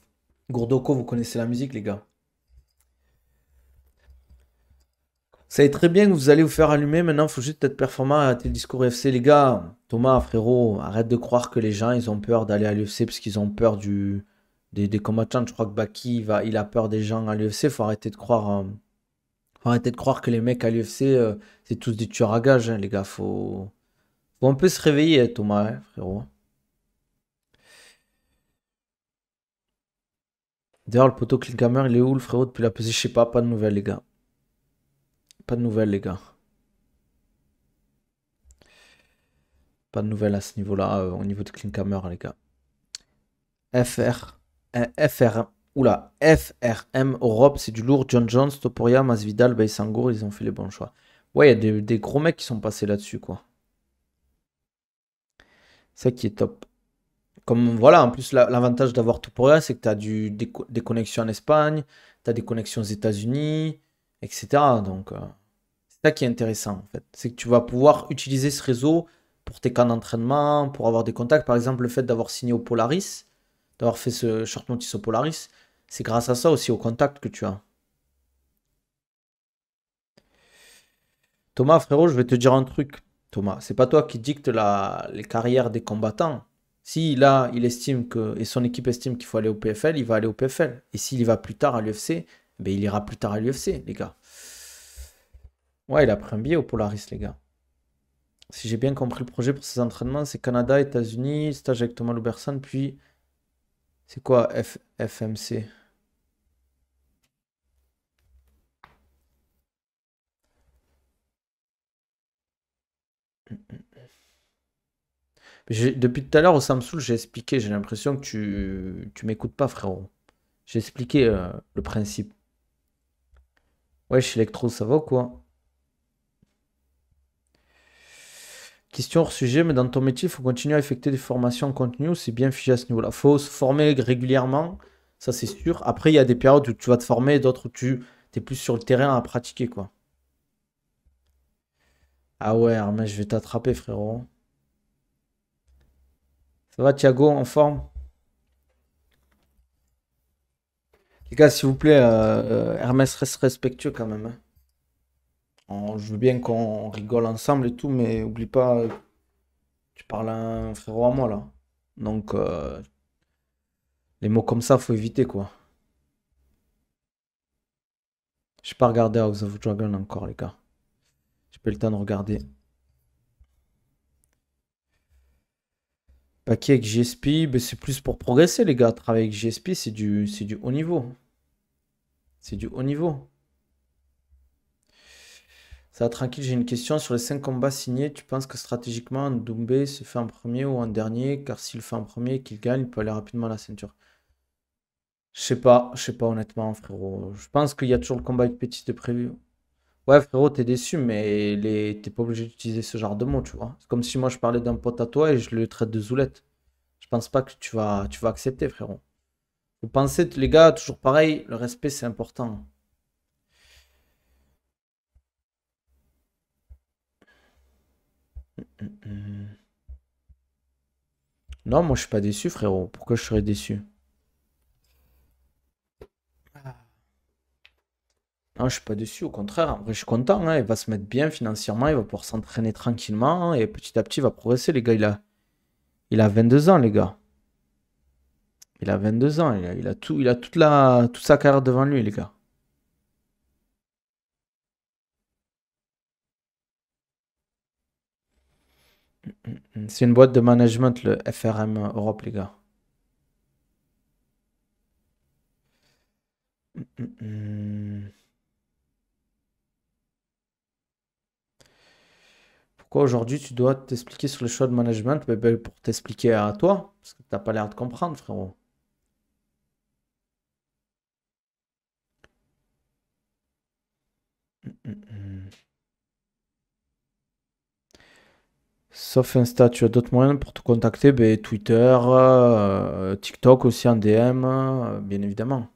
Gourdoko, vous connaissez la musique, les gars savez très bien que vous allez vous faire allumer. Maintenant, il faut juste être performant à le discours FC. Les gars, Thomas, frérot, arrête de croire que les gens, ils ont peur d'aller à l'UFC parce qu'ils ont peur du, des, combattants. Je crois que Baki, va, il a peur des gens à l'UFC. faut arrêter de croire. Hein. faut arrêter de croire que les mecs à l'UFC, euh, c'est tous des tueurs à gages, hein, les gars. Faut, faut un peu se réveiller, hein, Thomas, frérot. D'ailleurs, le poteau Clickhammer, il est où le frérot depuis la pesée Je sais pas, pas de nouvelles, les gars. Pas de nouvelles, les gars. Pas de nouvelles à ce niveau-là, euh, au niveau de Klinkhammer, les gars. FR. Euh, FR. Oula, FRM Europe, c'est du lourd. John Jones, Toporia, Masvidal, Baysangour, ils ont fait les bons choix. Ouais, il y a des, gros mecs qui sont passés là-dessus, quoi. Ça qui est top. Comme voilà, en plus, l'avantage d'avoir Toporia, c'est que tu as du, des, des, connexions en Espagne, tu as des connexions aux États-Unis, etc. Donc, euh, c'est ça qui est intéressant, en fait. C'est que tu vas pouvoir utiliser ce réseau pour tes camps d'entraînement, pour avoir des contacts. Par exemple, le fait d'avoir signé au Polaris, d'avoir fait ce short notice au Polaris, c'est grâce à ça aussi, au contact que tu as. Thomas, frérot, je vais te dire un truc. Thomas, c'est pas toi qui dicte la, les carrières des combattants. Si là, il estime que, et son équipe estime qu'il faut aller au PFL, il va aller au PFL. Et s'il y va plus tard à l'UFC, mais il ira plus tard à l'UFC, les gars. Ouais, il a pris un billet au Polaris, les gars. Si j'ai bien compris le projet pour ses entraînements, c'est Canada, États-Unis, stage avec Thomas Louberson, puis. C'est quoi F FMC Depuis tout à l'heure au Samsung, j'ai expliqué, j'ai l'impression que tu, tu m'écoutes pas, frérot. J'ai expliqué euh, le principe. Wesh, Electro, ça va quoi Question hors sujet, mais dans ton métier, il faut continuer à effectuer des formations en continu, c'est bien figé à ce niveau-là. faut se former régulièrement, ça c'est sûr. Après, il y a des périodes où tu vas te former, d'autres où tu es plus sur le terrain à pratiquer, quoi. Ah ouais, mais je vais t'attraper, frérot. Ça va, Thiago, en forme Les gars, s'il vous plaît, euh, euh, Hermès reste respectueux quand même. Hein. je veux bien qu'on rigole ensemble et tout, mais oublie pas, euh, tu parles à un frérot à moi là. Donc, les mots comme ça, faut éviter quoi. Je vais pas regarder House of Dragon encore, les gars. J'ai pas eu le temps de regarder. Paquet avec GSP, ben, c'est plus pour progresser, les gars. Travailler avec GSP, c'est du, du haut niveau. C'est du haut niveau. Ça va tranquille, j'ai une question. Sur les 5 combats signés, tu penses que stratégiquement, Doumbé se fait en premier ou en dernier Car s'il fait en premier et qu'il gagne, il peut aller rapidement à la ceinture. Je sais pas, je sais pas honnêtement, frérot. Je pense qu'il y a toujours le combat avec Petit de prévu. Ouais, frérot, t'es déçu, mais t'es pas obligé d'utiliser ce genre de mots, tu vois. C'est comme si moi je parlais d'un pote à toi et je le traite de zoulette. Je pense pas que tu vas, tu vas accepter, frérot. Vous pensez, les gars, toujours pareil, le respect c'est important. Mm, mm, mm. Non, moi je suis pas déçu, frérot. Pourquoi je serais déçu? Non, je suis pas déçu. au contraire. je suis content. Hein. Il va se mettre bien financièrement, il va pouvoir s'entraîner tranquillement hein, et petit à petit, il va progresser. Les gars, il a, il a 22 ans, les gars. Il a 22 ans, il a, tout, il a toute, la, toute sa carrière devant lui, les gars. C'est une boîte de management, le FRM Europe, les gars. Mm, mm, mm. aujourd'hui tu dois t'expliquer sur le choix de management ben, ben, Pour t'expliquer à toi, parce que tu t'as pas l'air de comprendre, frérot. Sauf Insta, tu as d'autres moyens pour te contacter ben, Twitter, euh, TikTok aussi en DM, euh, bien évidemment.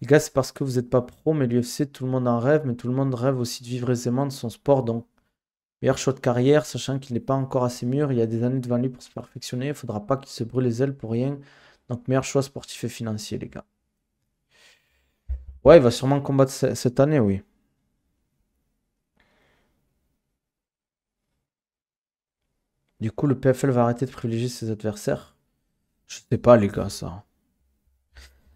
Les gars, c'est parce que vous n'êtes pas pro, mais l'UFC, tout le monde en rêve, mais tout le monde rêve aussi de vivre aisément de son sport, donc Meilleur choix de carrière, sachant qu'il n'est pas encore assez mûr, il y a des années devant lui pour se perfectionner, il ne faudra pas qu'il se brûle les ailes pour rien. Donc meilleur choix sportif et financier, les gars. Ouais, il va sûrement combattre cette année, oui. Du coup, le PFL va arrêter de privilégier ses adversaires Je sais pas, les gars, ça.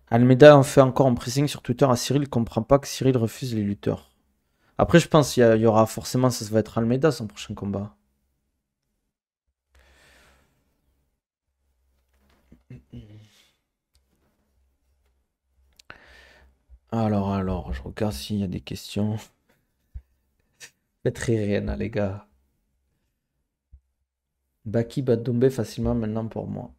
Almeida en fait encore en pressing sur Twitter à Cyril, il comprend pas que Cyril refuse les lutteurs. Après, je pense qu'il y, aura forcément, ça, va être Almeida son prochain combat. Alors, alors, je regarde s'il y a des questions. Faites rien, les gars. Baki bat tomber facilement maintenant pour moi.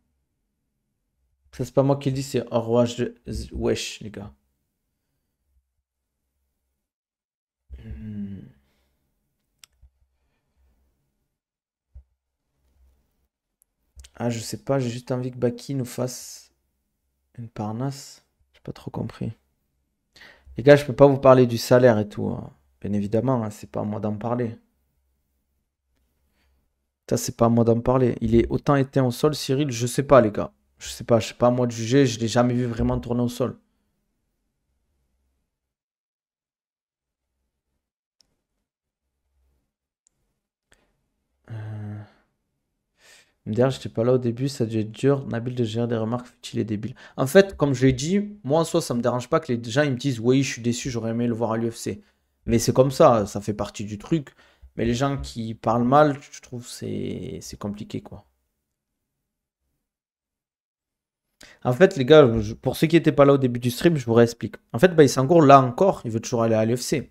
Ça, c'est pas moi qui le dis, c'est de Wesh, les gars. Ah, je sais pas, j'ai juste envie que Baki nous fasse une parnasse. J'ai pas trop compris. Les gars, je peux pas vous parler du salaire et tout. Hein. Bien évidemment, hein, c'est pas à moi d'en parler. Ça, c'est pas à moi d'en parler. Il est autant éteint au sol, Cyril. Je sais pas, les gars. Je sais pas, je sais pas à moi de juger. Je l'ai jamais vu vraiment tourner au sol. D'ailleurs, j'étais pas là au début, ça devait être dur, Nabil, de gérer des remarques futiles et débiles. En fait, comme je l'ai dit, moi en soi, ça me dérange pas que les gens ils me disent Oui, je suis déçu, j'aurais aimé le voir à l'UFC. Mais c'est comme ça, ça fait partie du truc. Mais les gens qui parlent mal, je trouve c'est c'est compliqué quoi. En fait, les gars, pour ceux qui n'étaient pas là au début du stream, je vous réexplique. En fait, Baïsangour, là encore, il veut toujours aller à l'UFC.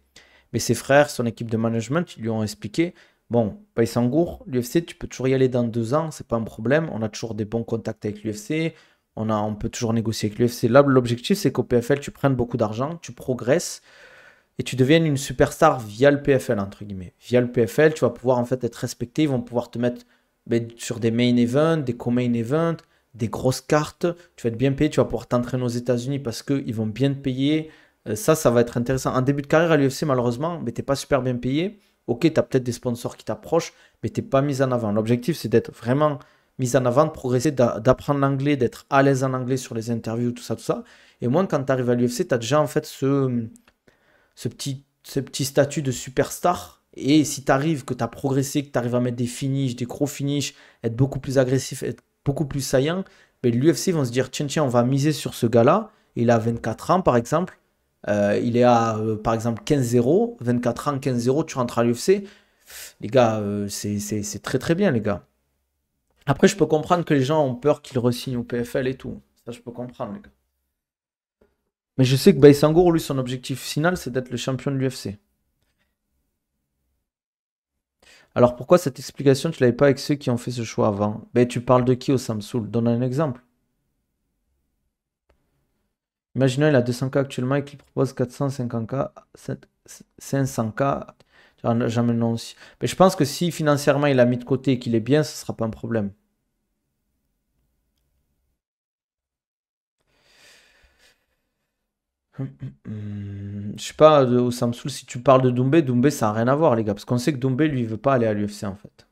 Mais ses frères, son équipe de management, ils lui ont expliqué Bon, Paysangour, l'UFC, tu peux toujours y aller dans deux ans, c'est pas un problème. On a toujours des bons contacts avec l'UFC. On, a, on peut toujours négocier avec l'UFC. Là, l'objectif, c'est qu'au PFL, tu prennes beaucoup d'argent, tu progresses et tu deviennes une superstar via le PFL, entre guillemets. Via le PFL, tu vas pouvoir en fait être respecté. Ils vont pouvoir te mettre ben, sur des main events, des co-main events, des grosses cartes. Tu vas être bien payé, tu vas pouvoir t'entraîner aux États-Unis parce qu'ils vont bien te payer. Euh, ça, ça va être intéressant. En début de carrière à l'UFC, malheureusement, mais ben, tu pas super bien payé ok, tu as peut-être des sponsors qui t'approchent, mais tu n'es pas mis en avant. L'objectif, c'est d'être vraiment mis en avant, de progresser, d'apprendre l'anglais, d'être à l'aise en anglais sur les interviews, tout ça, tout ça. Et moi, quand tu arrives à l'UFC, tu as déjà en fait ce, petit, ce petit statut de superstar. Et si tu arrives, que tu as progressé, que tu arrives à mettre des finishes, des gros finishes, être beaucoup plus agressif, être beaucoup plus saillant, mais ben, l'UFC vont se dire tiens, tiens, on va miser sur ce gars-là. Il a 24 ans, par exemple. Euh, il est à, euh, par exemple, 15-0, 24 ans, 15-0, tu rentres à l'UFC. Les gars, euh, c'est très très bien, les gars. Après, je peux comprendre que les gens ont peur qu'il resigne au PFL et tout. Ça, je peux comprendre, les gars. Mais je sais que Baïsangour, lui, son objectif final, c'est d'être le champion de l'UFC. Alors pourquoi cette explication, tu l'avais pas avec ceux qui ont fait ce choix avant Ben, tu parles de qui au Samsoul Donne un exemple. Imaginons, il a 200K actuellement et qu'il propose 450K, 500K. Jamais non. Mais je pense que si financièrement il a mis de côté et qu'il est bien, ce ne sera pas un problème. Je sais pas, au Samsung, si tu parles de Doumbé, Doumbé, ça n'a rien à voir, les gars. Parce qu'on sait que Doumbé, lui, ne veut pas aller à l'UFC, en fait.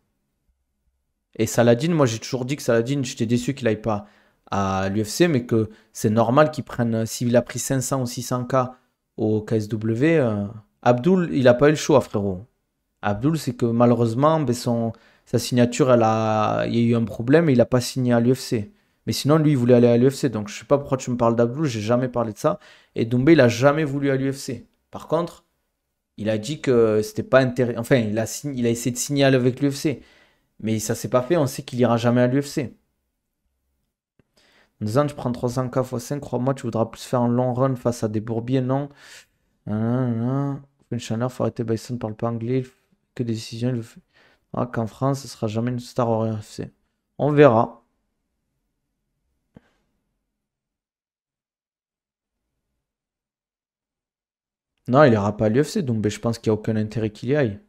Et Saladin, moi, j'ai toujours dit que Saladin, j'étais déçu qu'il aille pas à l'UFC, mais que c'est normal qu'il prenne, euh, s'il a pris 500 ou 600K au KSW, euh, Abdoul, Abdul, il n'a pas eu le choix, frérot. Abdul, c'est que malheureusement, ben, sa signature, elle a, il y a eu un problème il n'a pas signé à l'UFC. Mais sinon, lui, il voulait aller à l'UFC. Donc, je ne sais pas pourquoi tu me parles d'Abdul, j'ai jamais parlé de ça. Et Doumbé, il n'a jamais voulu à l'UFC. Par contre, il a dit que c'était pas intéressant. Enfin, il a, il a essayé de signer avec l'UFC. Mais ça s'est pas fait, on sait qu'il ira jamais à l'UFC en disant tu prends 300K fois 5, crois-moi, tu voudras plus faire un long run face à des bourbiers, non ah, ah, ah. une il faut arrêter Bison, parle pas anglais, que décision il fait. Ah, qu'en France, ce sera jamais une star au RFC. On verra. Non, il n'ira pas à l'UFC, donc ben, je pense qu'il n'y a aucun intérêt qu'il y aille.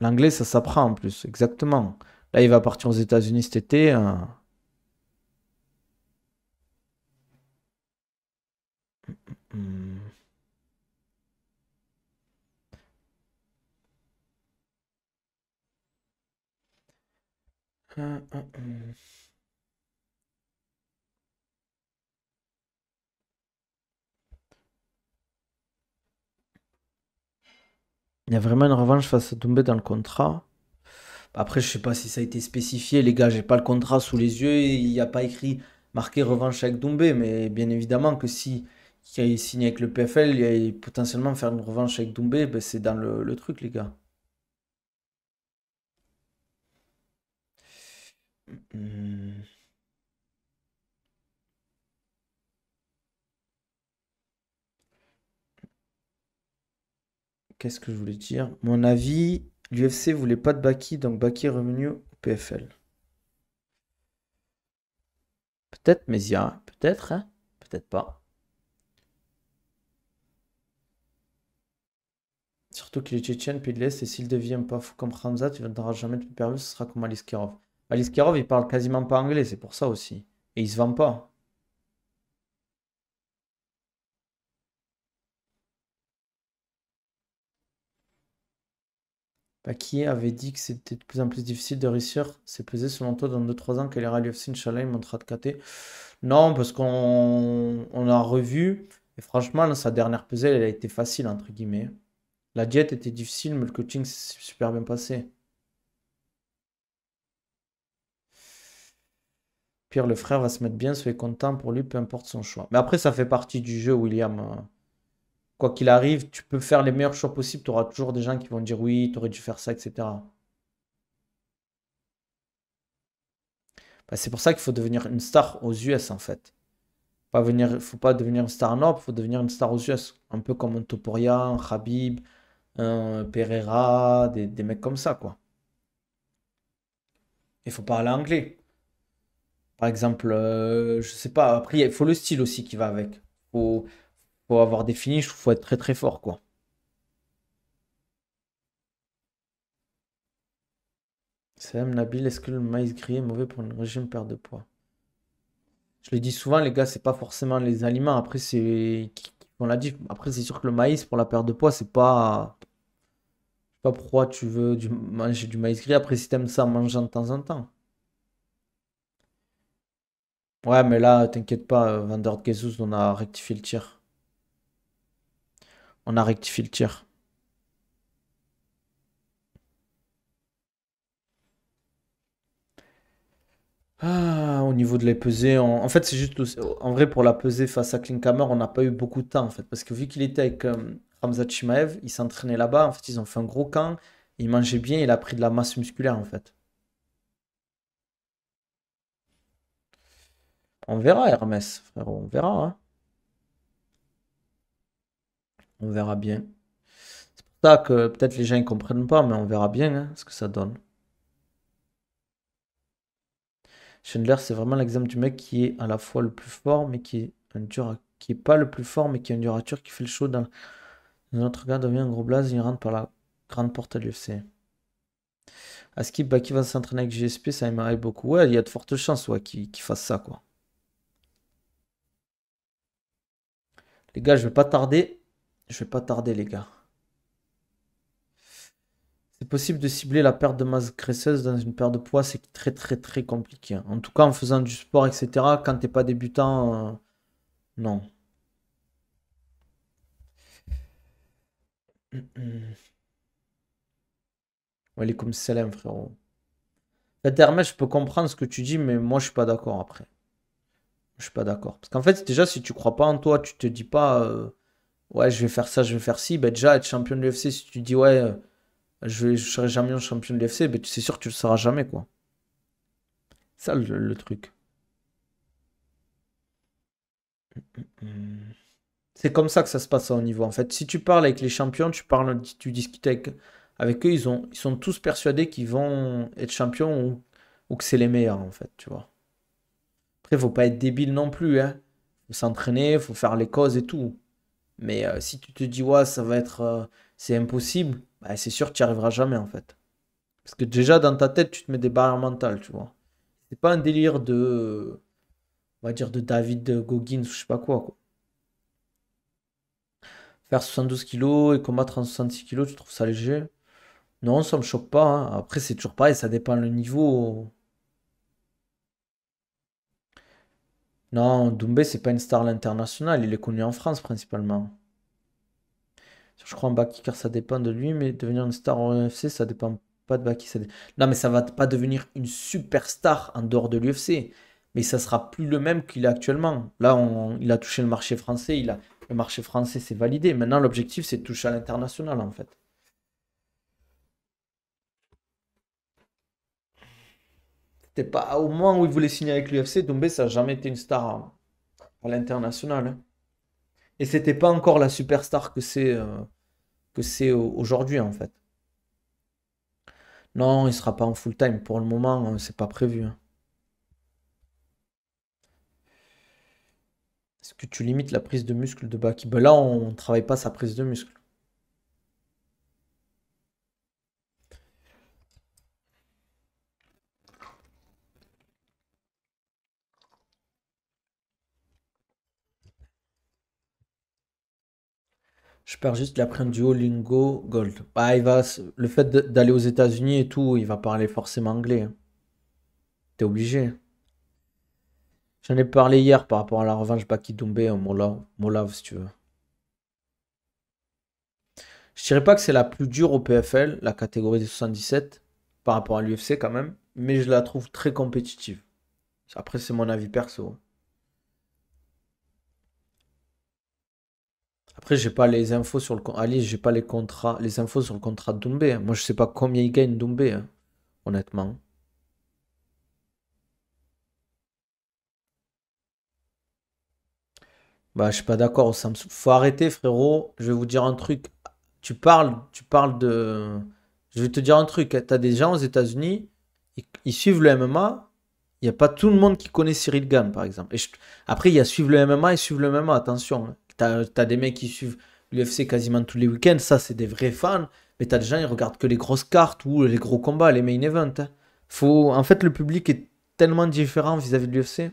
L'anglais, ça s'apprend en plus, exactement. Là, il va partir aux États-Unis cet été. Hein. Il y a vraiment une revanche face à tomber dans le contrat. Après, je sais pas si ça a été spécifié, les gars, j'ai pas le contrat sous les yeux, il n'y a pas écrit marqué revanche avec Doumbé, mais bien évidemment que si qui a signé avec le PFL, il a potentiellement faire une revanche avec Doumbé, ben, c'est dans le, truc, les gars. Qu'est-ce que je voulais dire Mon avis, L'UFC voulait pas de Baki, donc Baki est revenu au PFL. Peut-être Mézia, peut-être, hein peut-être pas. Surtout qu'il est tchétchène, puis de l'Est, et s'il devient pas fou comme Hamza, tu ne jamais de perdu, ce sera comme Aliskerov. Aliskerov, il parle quasiment pas anglais, c'est pour ça aussi. Et il se vend pas. qui avait dit que c'était de plus en plus difficile de réussir C'est pesé selon toi dans 2-3 ans Quelle les rallyes off Inch'Allah, de KT Non, parce qu'on on a revu, et franchement, sa dernière pesée, elle a été facile, entre guillemets. La diète était difficile, mais le coaching s'est super bien passé. Pire, le frère va se mettre bien, soyez content pour lui, peu importe son choix. Mais après, ça fait partie du jeu, William. Hein quoi qu'il arrive, tu peux faire les meilleurs choix possibles. Tu auras toujours des gens qui vont dire oui, tu aurais dû faire ça, etc. Bah, c'est pour ça qu'il faut devenir une star aux US, en fait. Pas venir, faut pas devenir une star Europe, il faut devenir une star aux US. Un peu comme un Toporia, un Habib, un euh, Pereira, des, mecs comme ça, quoi. Il faut parler anglais. Par exemple, euh, je sais pas, après, il faut le style aussi qui va avec. Faut, avoir des finishes, faut être très très fort, quoi. même Nabil, est-ce que le maïs gris est mauvais pour le régime perte de poids Je le dis souvent, les gars, c'est pas forcément les aliments. Après, c'est. On l'a dit. Après, c'est sûr que le maïs, pour la perte de poids, c'est pas. pas pourquoi tu veux du... manger du maïs grillé. Après, si t'aimes ça, en mangeant de temps en temps. Ouais, mais là, t'inquiète pas, euh, Vendeur de Jesus, on a rectifié le tir. On a rectifié le tir. Ah, au niveau de la pesée, en fait, c'est juste en vrai pour la pesée face à Klinkhammer, on n'a pas eu beaucoup de temps en fait parce que vu qu'il était avec Ramzat euh, Chimaev, il s'entraînait là-bas. En fait, ils ont fait un gros camp, il mangeait bien, il a pris de la masse musculaire en fait. On verra, Hermès, frérot, on verra. Hein. On verra bien. C'est pour ça que peut-être les gens ne comprennent pas, mais on verra bien hein, ce que ça donne. Schindler, c'est vraiment l'exemple du mec qui est à la fois le plus fort, mais qui est un dur qui est pas le plus fort, mais qui a une durature qui fait le show dans notre gars devient un gros blaze, il rentre par la grande porte à l'UFC. Askip, bah, qui va s'entraîner avec GSP, ça aimerait beaucoup. Ouais, il y a de fortes chances ouais, qu'il fasse ça, quoi. Les gars, je vais pas tarder. Je vais pas tarder, les gars. C'est possible de cibler la perte de masse graisseuse dans une perte de poids, c'est très très très compliqué. Hein. En tout cas, en faisant du sport, etc., quand t'es pas débutant, euh, non. non. est comme Salem, frérot. L'intermède, je peux comprendre ce que tu dis, mais moi, je suis pas d'accord après. Je suis pas d'accord. Parce qu'en fait, déjà, si tu crois pas en toi, tu te dis pas. Euh, ouais, je vais faire ça, je vais faire ci, bah, déjà, être champion de l'UFC, si tu dis, ouais, euh, je, ne serai jamais un champion de l'UFC, bah, c'est sûr que tu le seras jamais, quoi. Ça, le, truc. C'est comme ça que ça se passe hein, au niveau, en fait. Si tu parles avec les champions, tu parles, tu discutes avec, eux, ils, sont tous persuadés qu'ils vont être champions ou, que c'est les meilleurs, en fait, tu vois. Après, faut pas être débile non plus, hein. Faut s'entraîner, faut faire les causes et tout. Mais euh, si tu te dis, ouais, ça va être. Euh, c'est impossible, bah, c'est sûr que tu n'y arriveras jamais, en fait. Parce que déjà, dans ta tête, tu te mets des barrières mentales, tu vois. C'est pas un délire de. On va dire de David Goggins ou je sais pas quoi, quoi. Faire 72 kilos et combattre en 66 kilos, tu trouves ça léger Non, ça me choque pas. Hein. Après, c'est toujours pareil, ça dépend le niveau Non, Doumbé, c'est pas une star à l'international. Il est connu en France principalement. Je crois en car ça dépend de lui, mais devenir une star en UFC, ça dépend pas de Baki. Non, mais ça va pas devenir une superstar en dehors de l'UFC. Mais ça sera plus le même qu'il est actuellement. Là, il a touché le marché français. Il a... Le marché français, c'est validé. Maintenant, l'objectif, c'est de toucher à l'international, en fait. pas au moment où il voulait signer avec l'UFC, Doumbé, ça n'a jamais été une star à, l'international. Hein. Et c'était pas encore la superstar que c'est euh, que c'est aujourd'hui en fait. Non, il sera pas en full time pour le moment, hein, c'est pas prévu. Hein. Est-ce que tu limites la prise de muscle de Baki Là, on travaille pas sa prise de muscle. je perds juste du lingo gold. Bah, il va, le fait d'aller aux États-Unis et tout, il va parler forcément anglais. Hein. T'es obligé. J'en ai parlé hier par rapport à la revanche Baki en euh, Molave, si tu veux. Je dirais pas que c'est la plus dure au PFL, la catégorie des 77, par rapport à l'UFC quand même, mais je la trouve très compétitive. Après, c'est mon avis perso. Hein. Après, j'ai pas les infos sur le j'ai pas les contrats, les infos sur le contrat de Doumbé. Hein. Moi, je sais pas combien il gagne Doumbé, hein, honnêtement. Bah, je suis pas d'accord, Il Faut arrêter, frérot. Je vais vous dire un truc. Tu parles, tu parles de. Je vais te dire un truc. Hein. Tu as des gens aux États-Unis, ils, suivent le MMA. Il n'y a pas tout le monde qui connaît Cyril Gann, par exemple. Après, il y a suivre le MMA et suivre le MMA. Attention. T'as as des mecs qui suivent l'UFC quasiment tous les week-ends, ça c'est des vrais fans, mais t'as des gens qui regardent que les grosses cartes ou les gros combats, les main events. Hein. Faut... En fait, le public est tellement différent vis-à-vis de l'UFC.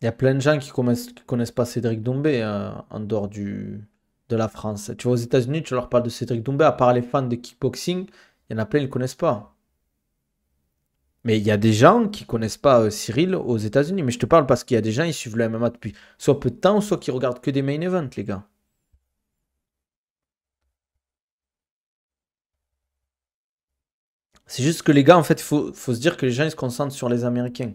Il y a plein de gens qui ne connaissent, pas Cédric Dombé euh, en dehors du, de la France. Tu vois, aux États-Unis, tu leur parles de Cédric Doumbé, à part les fans de kickboxing, il y en a plein, ils ne connaissent pas. Mais il y a des gens qui connaissent pas euh, Cyril aux États-Unis. Mais je te parle parce qu'il y a des gens, ils suivent le MMA depuis soit peu de temps, soit qui regardent que des main events, les gars. C'est juste que les gars, en fait, il faut, faut, se dire que les gens, ils se concentrent sur les Américains.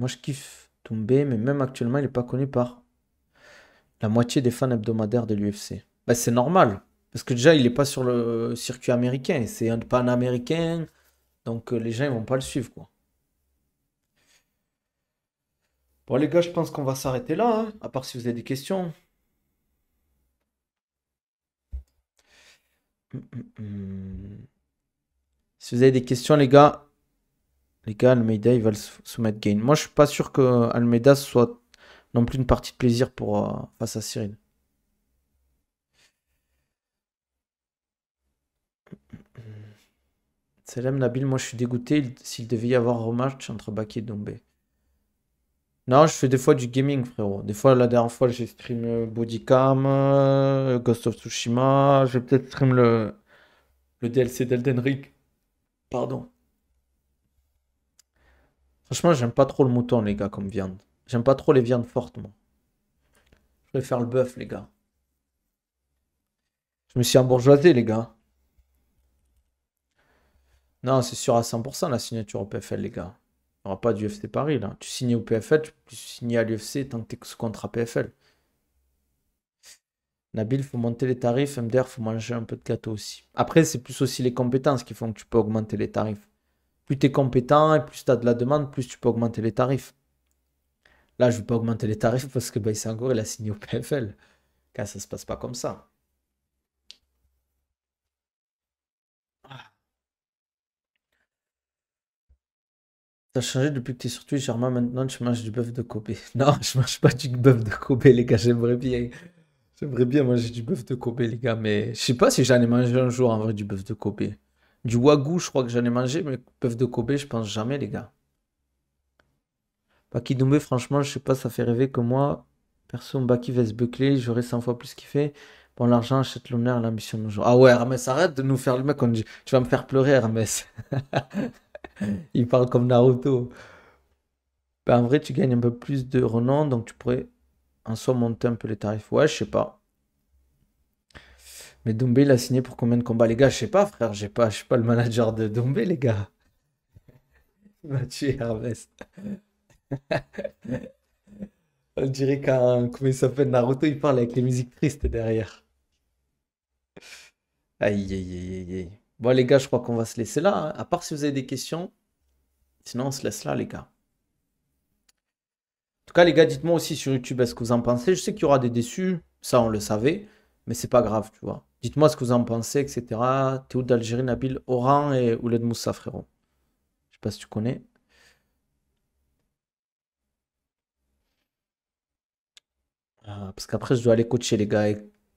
Moi, je kiffe tombé, mais même actuellement, il n'est pas connu par la moitié des fans hebdomadaires de l'UFC. Bah, c'est normal, parce que déjà, il n'est pas sur le circuit américain, c'est un pan-américain, donc euh, les gens ne vont pas le suivre. Quoi. Bon, les gars, je pense qu'on va s'arrêter là, hein, à part si vous avez des questions. Mm, mm, mm. Si vous avez des questions, les gars, les gars, Almeida, ils veulent soumettre Gain. Moi, je suis pas sûr que euh, Almeida soit non plus une partie de plaisir pour euh, face à Cyril. Salem Nabil, moi je suis dégoûté s'il devait y avoir rematch entre Baki et Dombé. Non, je fais des fois du gaming, frérot. Des fois, la dernière fois, j'ai stream euh, Bodycam, Ghost of Tsushima. Je vais peut-être stream le, le DLC d'Elden Ring. Pardon. Franchement, j'aime pas trop le mouton, les gars, comme viande. J'aime pas trop les viandes fortement. Je préfère le bœuf, les gars. Je me suis embourgeoisé, les gars. Non, c'est sûr à 100% la signature au PFL, les gars. Il n'y aura pas d'UFC Paris, là. Tu signes au PFL, tu signes à l'UFC tant que tu es sous contrat PFL. Nabil, faut monter les tarifs. MDR, faut manger un peu de gâteau aussi. Après, c'est plus aussi les compétences qui font que tu peux augmenter les tarifs. Plus tu es compétent et plus tu as de la demande, plus tu peux augmenter les tarifs. Là, je ne veux pas augmenter les tarifs parce que Baïsangour, il a signé au PFL. Quand ça ne se passe pas comme ça. Ça ah. a changé depuis que tu es sur Twitch, Germain, maintenant tu manges du bœuf de Kobe. Non, je mange pas du bœuf de Kobe, les gars, j'aimerais bien. J'aimerais bien manger du bœuf de Kobe, les gars, mais je sais pas si j'allais manger un jour en vrai du bœuf de Kobe. Du wagou, je crois que j'en ai mangé, mais peuvent de Kobe, je pense jamais, les gars. Baki franchement, je sais pas, ça fait rêver que moi. Perso, Baki va se beucler, j'aurais 100 fois plus kiffé. Bon, l'argent achète l'honneur l'ambition de nos jours. Ah ouais, Hermès, arrête de nous faire le mec. On dit, tu vas me faire pleurer, Hermès. Il parle comme Naruto. Ben, en vrai, tu gagnes un peu plus de renom, donc tu pourrais en soi monter un peu les tarifs. Ouais, je sais pas. Mais Dombey il signé pour combien de combats Les gars, je sais pas, frère. Je ne suis pas le manager de Dombey les gars. Il m'a tué, On dirait qu'un. Comment il s'appelle Naruto, il parle avec les musiques tristes derrière. Aïe, aïe, aïe, aïe. Bon, les gars, je crois qu'on va se laisser là. Hein. À part si vous avez des questions. Sinon, on se laisse là, les gars. En tout cas, les gars, dites-moi aussi sur YouTube, est-ce que vous en pensez Je sais qu'il y aura des déçus. Ça, on le savait. Mais c'est pas grave, tu vois. Dites-moi ce que vous en pensez, etc. Théo d'Algérie, Nabil Oran et Ouled Moussa, frérot. Je sais pas si tu connais. Ah, parce qu'après, je dois aller coacher les gars.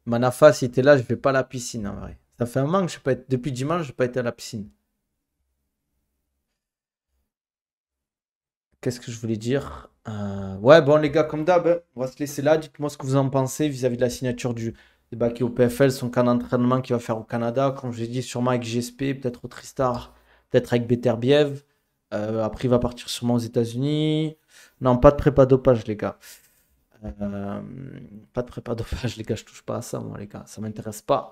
Manafa, si t'es là, je vais pas à la piscine en vrai. Ça fait un moment que je peux être. Depuis dimanche, je n'ai pas été à la piscine. Qu'est-ce que je voulais dire euh, Ouais, bon, les gars, comme d'hab, hein, on va se laisser là. Dites-moi ce que vous en pensez vis à -vis de la signature du, qui au PFL, son cas d'entraînement qu'il va faire au Canada, comme j'ai dit, sûrement avec GSP, peut-être au Tristar, peut-être avec Beterbiev. Euh, après, il va partir sûrement aux États-Unis. Non, pas de prépa dopage, les gars. Euh, pas de prépa dopage, les gars, je touche pas à ça, moi, les gars, ça m'intéresse pas.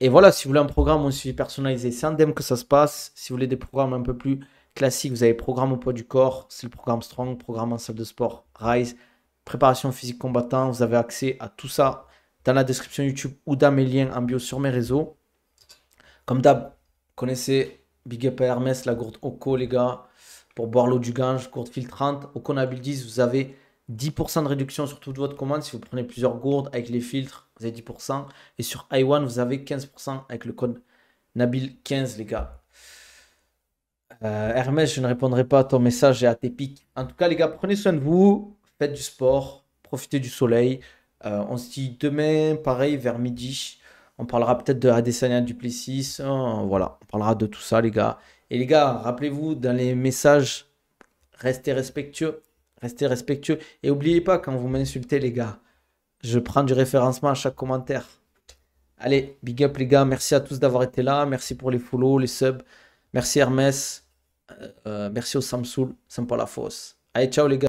Et voilà, si vous voulez un programme aussi personnalisé, c'est indemne que ça se passe. Si vous voulez des programmes un peu plus classiques, vous avez programme au poids du corps, c'est le programme Strong, programme en salle de sport Rise, préparation physique combattant, vous avez accès à tout ça dans la description YouTube ou dans mes liens en bio sur mes réseaux. Comme d'hab, connaissez Big Up Hermès, la gourde Oco, les gars, pour boire l'eau du Gange, gourde filtrante. Au Nabil 10, vous avez 10% de réduction sur toute votre commande. Si vous prenez plusieurs gourdes avec les filtres, vous avez 10%. Et sur iOne, vous avez 15% avec le code Nabil15, les gars. Euh, Hermès, je ne répondrai pas à ton message et à tes pics. En tout cas, les gars, prenez soin de vous, faites du sport, profitez du soleil. Euh, on se dit demain, pareil, vers midi. On parlera peut-être de Adesanya Duplessis. Hein, voilà, on parlera de tout ça, les gars. Et les gars, rappelez-vous, dans les messages, restez respectueux. Restez respectueux. Et n'oubliez pas, quand vous m'insultez, les gars, je prends du référencement à chaque commentaire. Allez, big up les gars, merci à tous d'avoir été là, merci pour les follow, les subs, merci Hermès, euh, euh, merci au Samsoul, sympa la fosse. Allez, ciao les gars.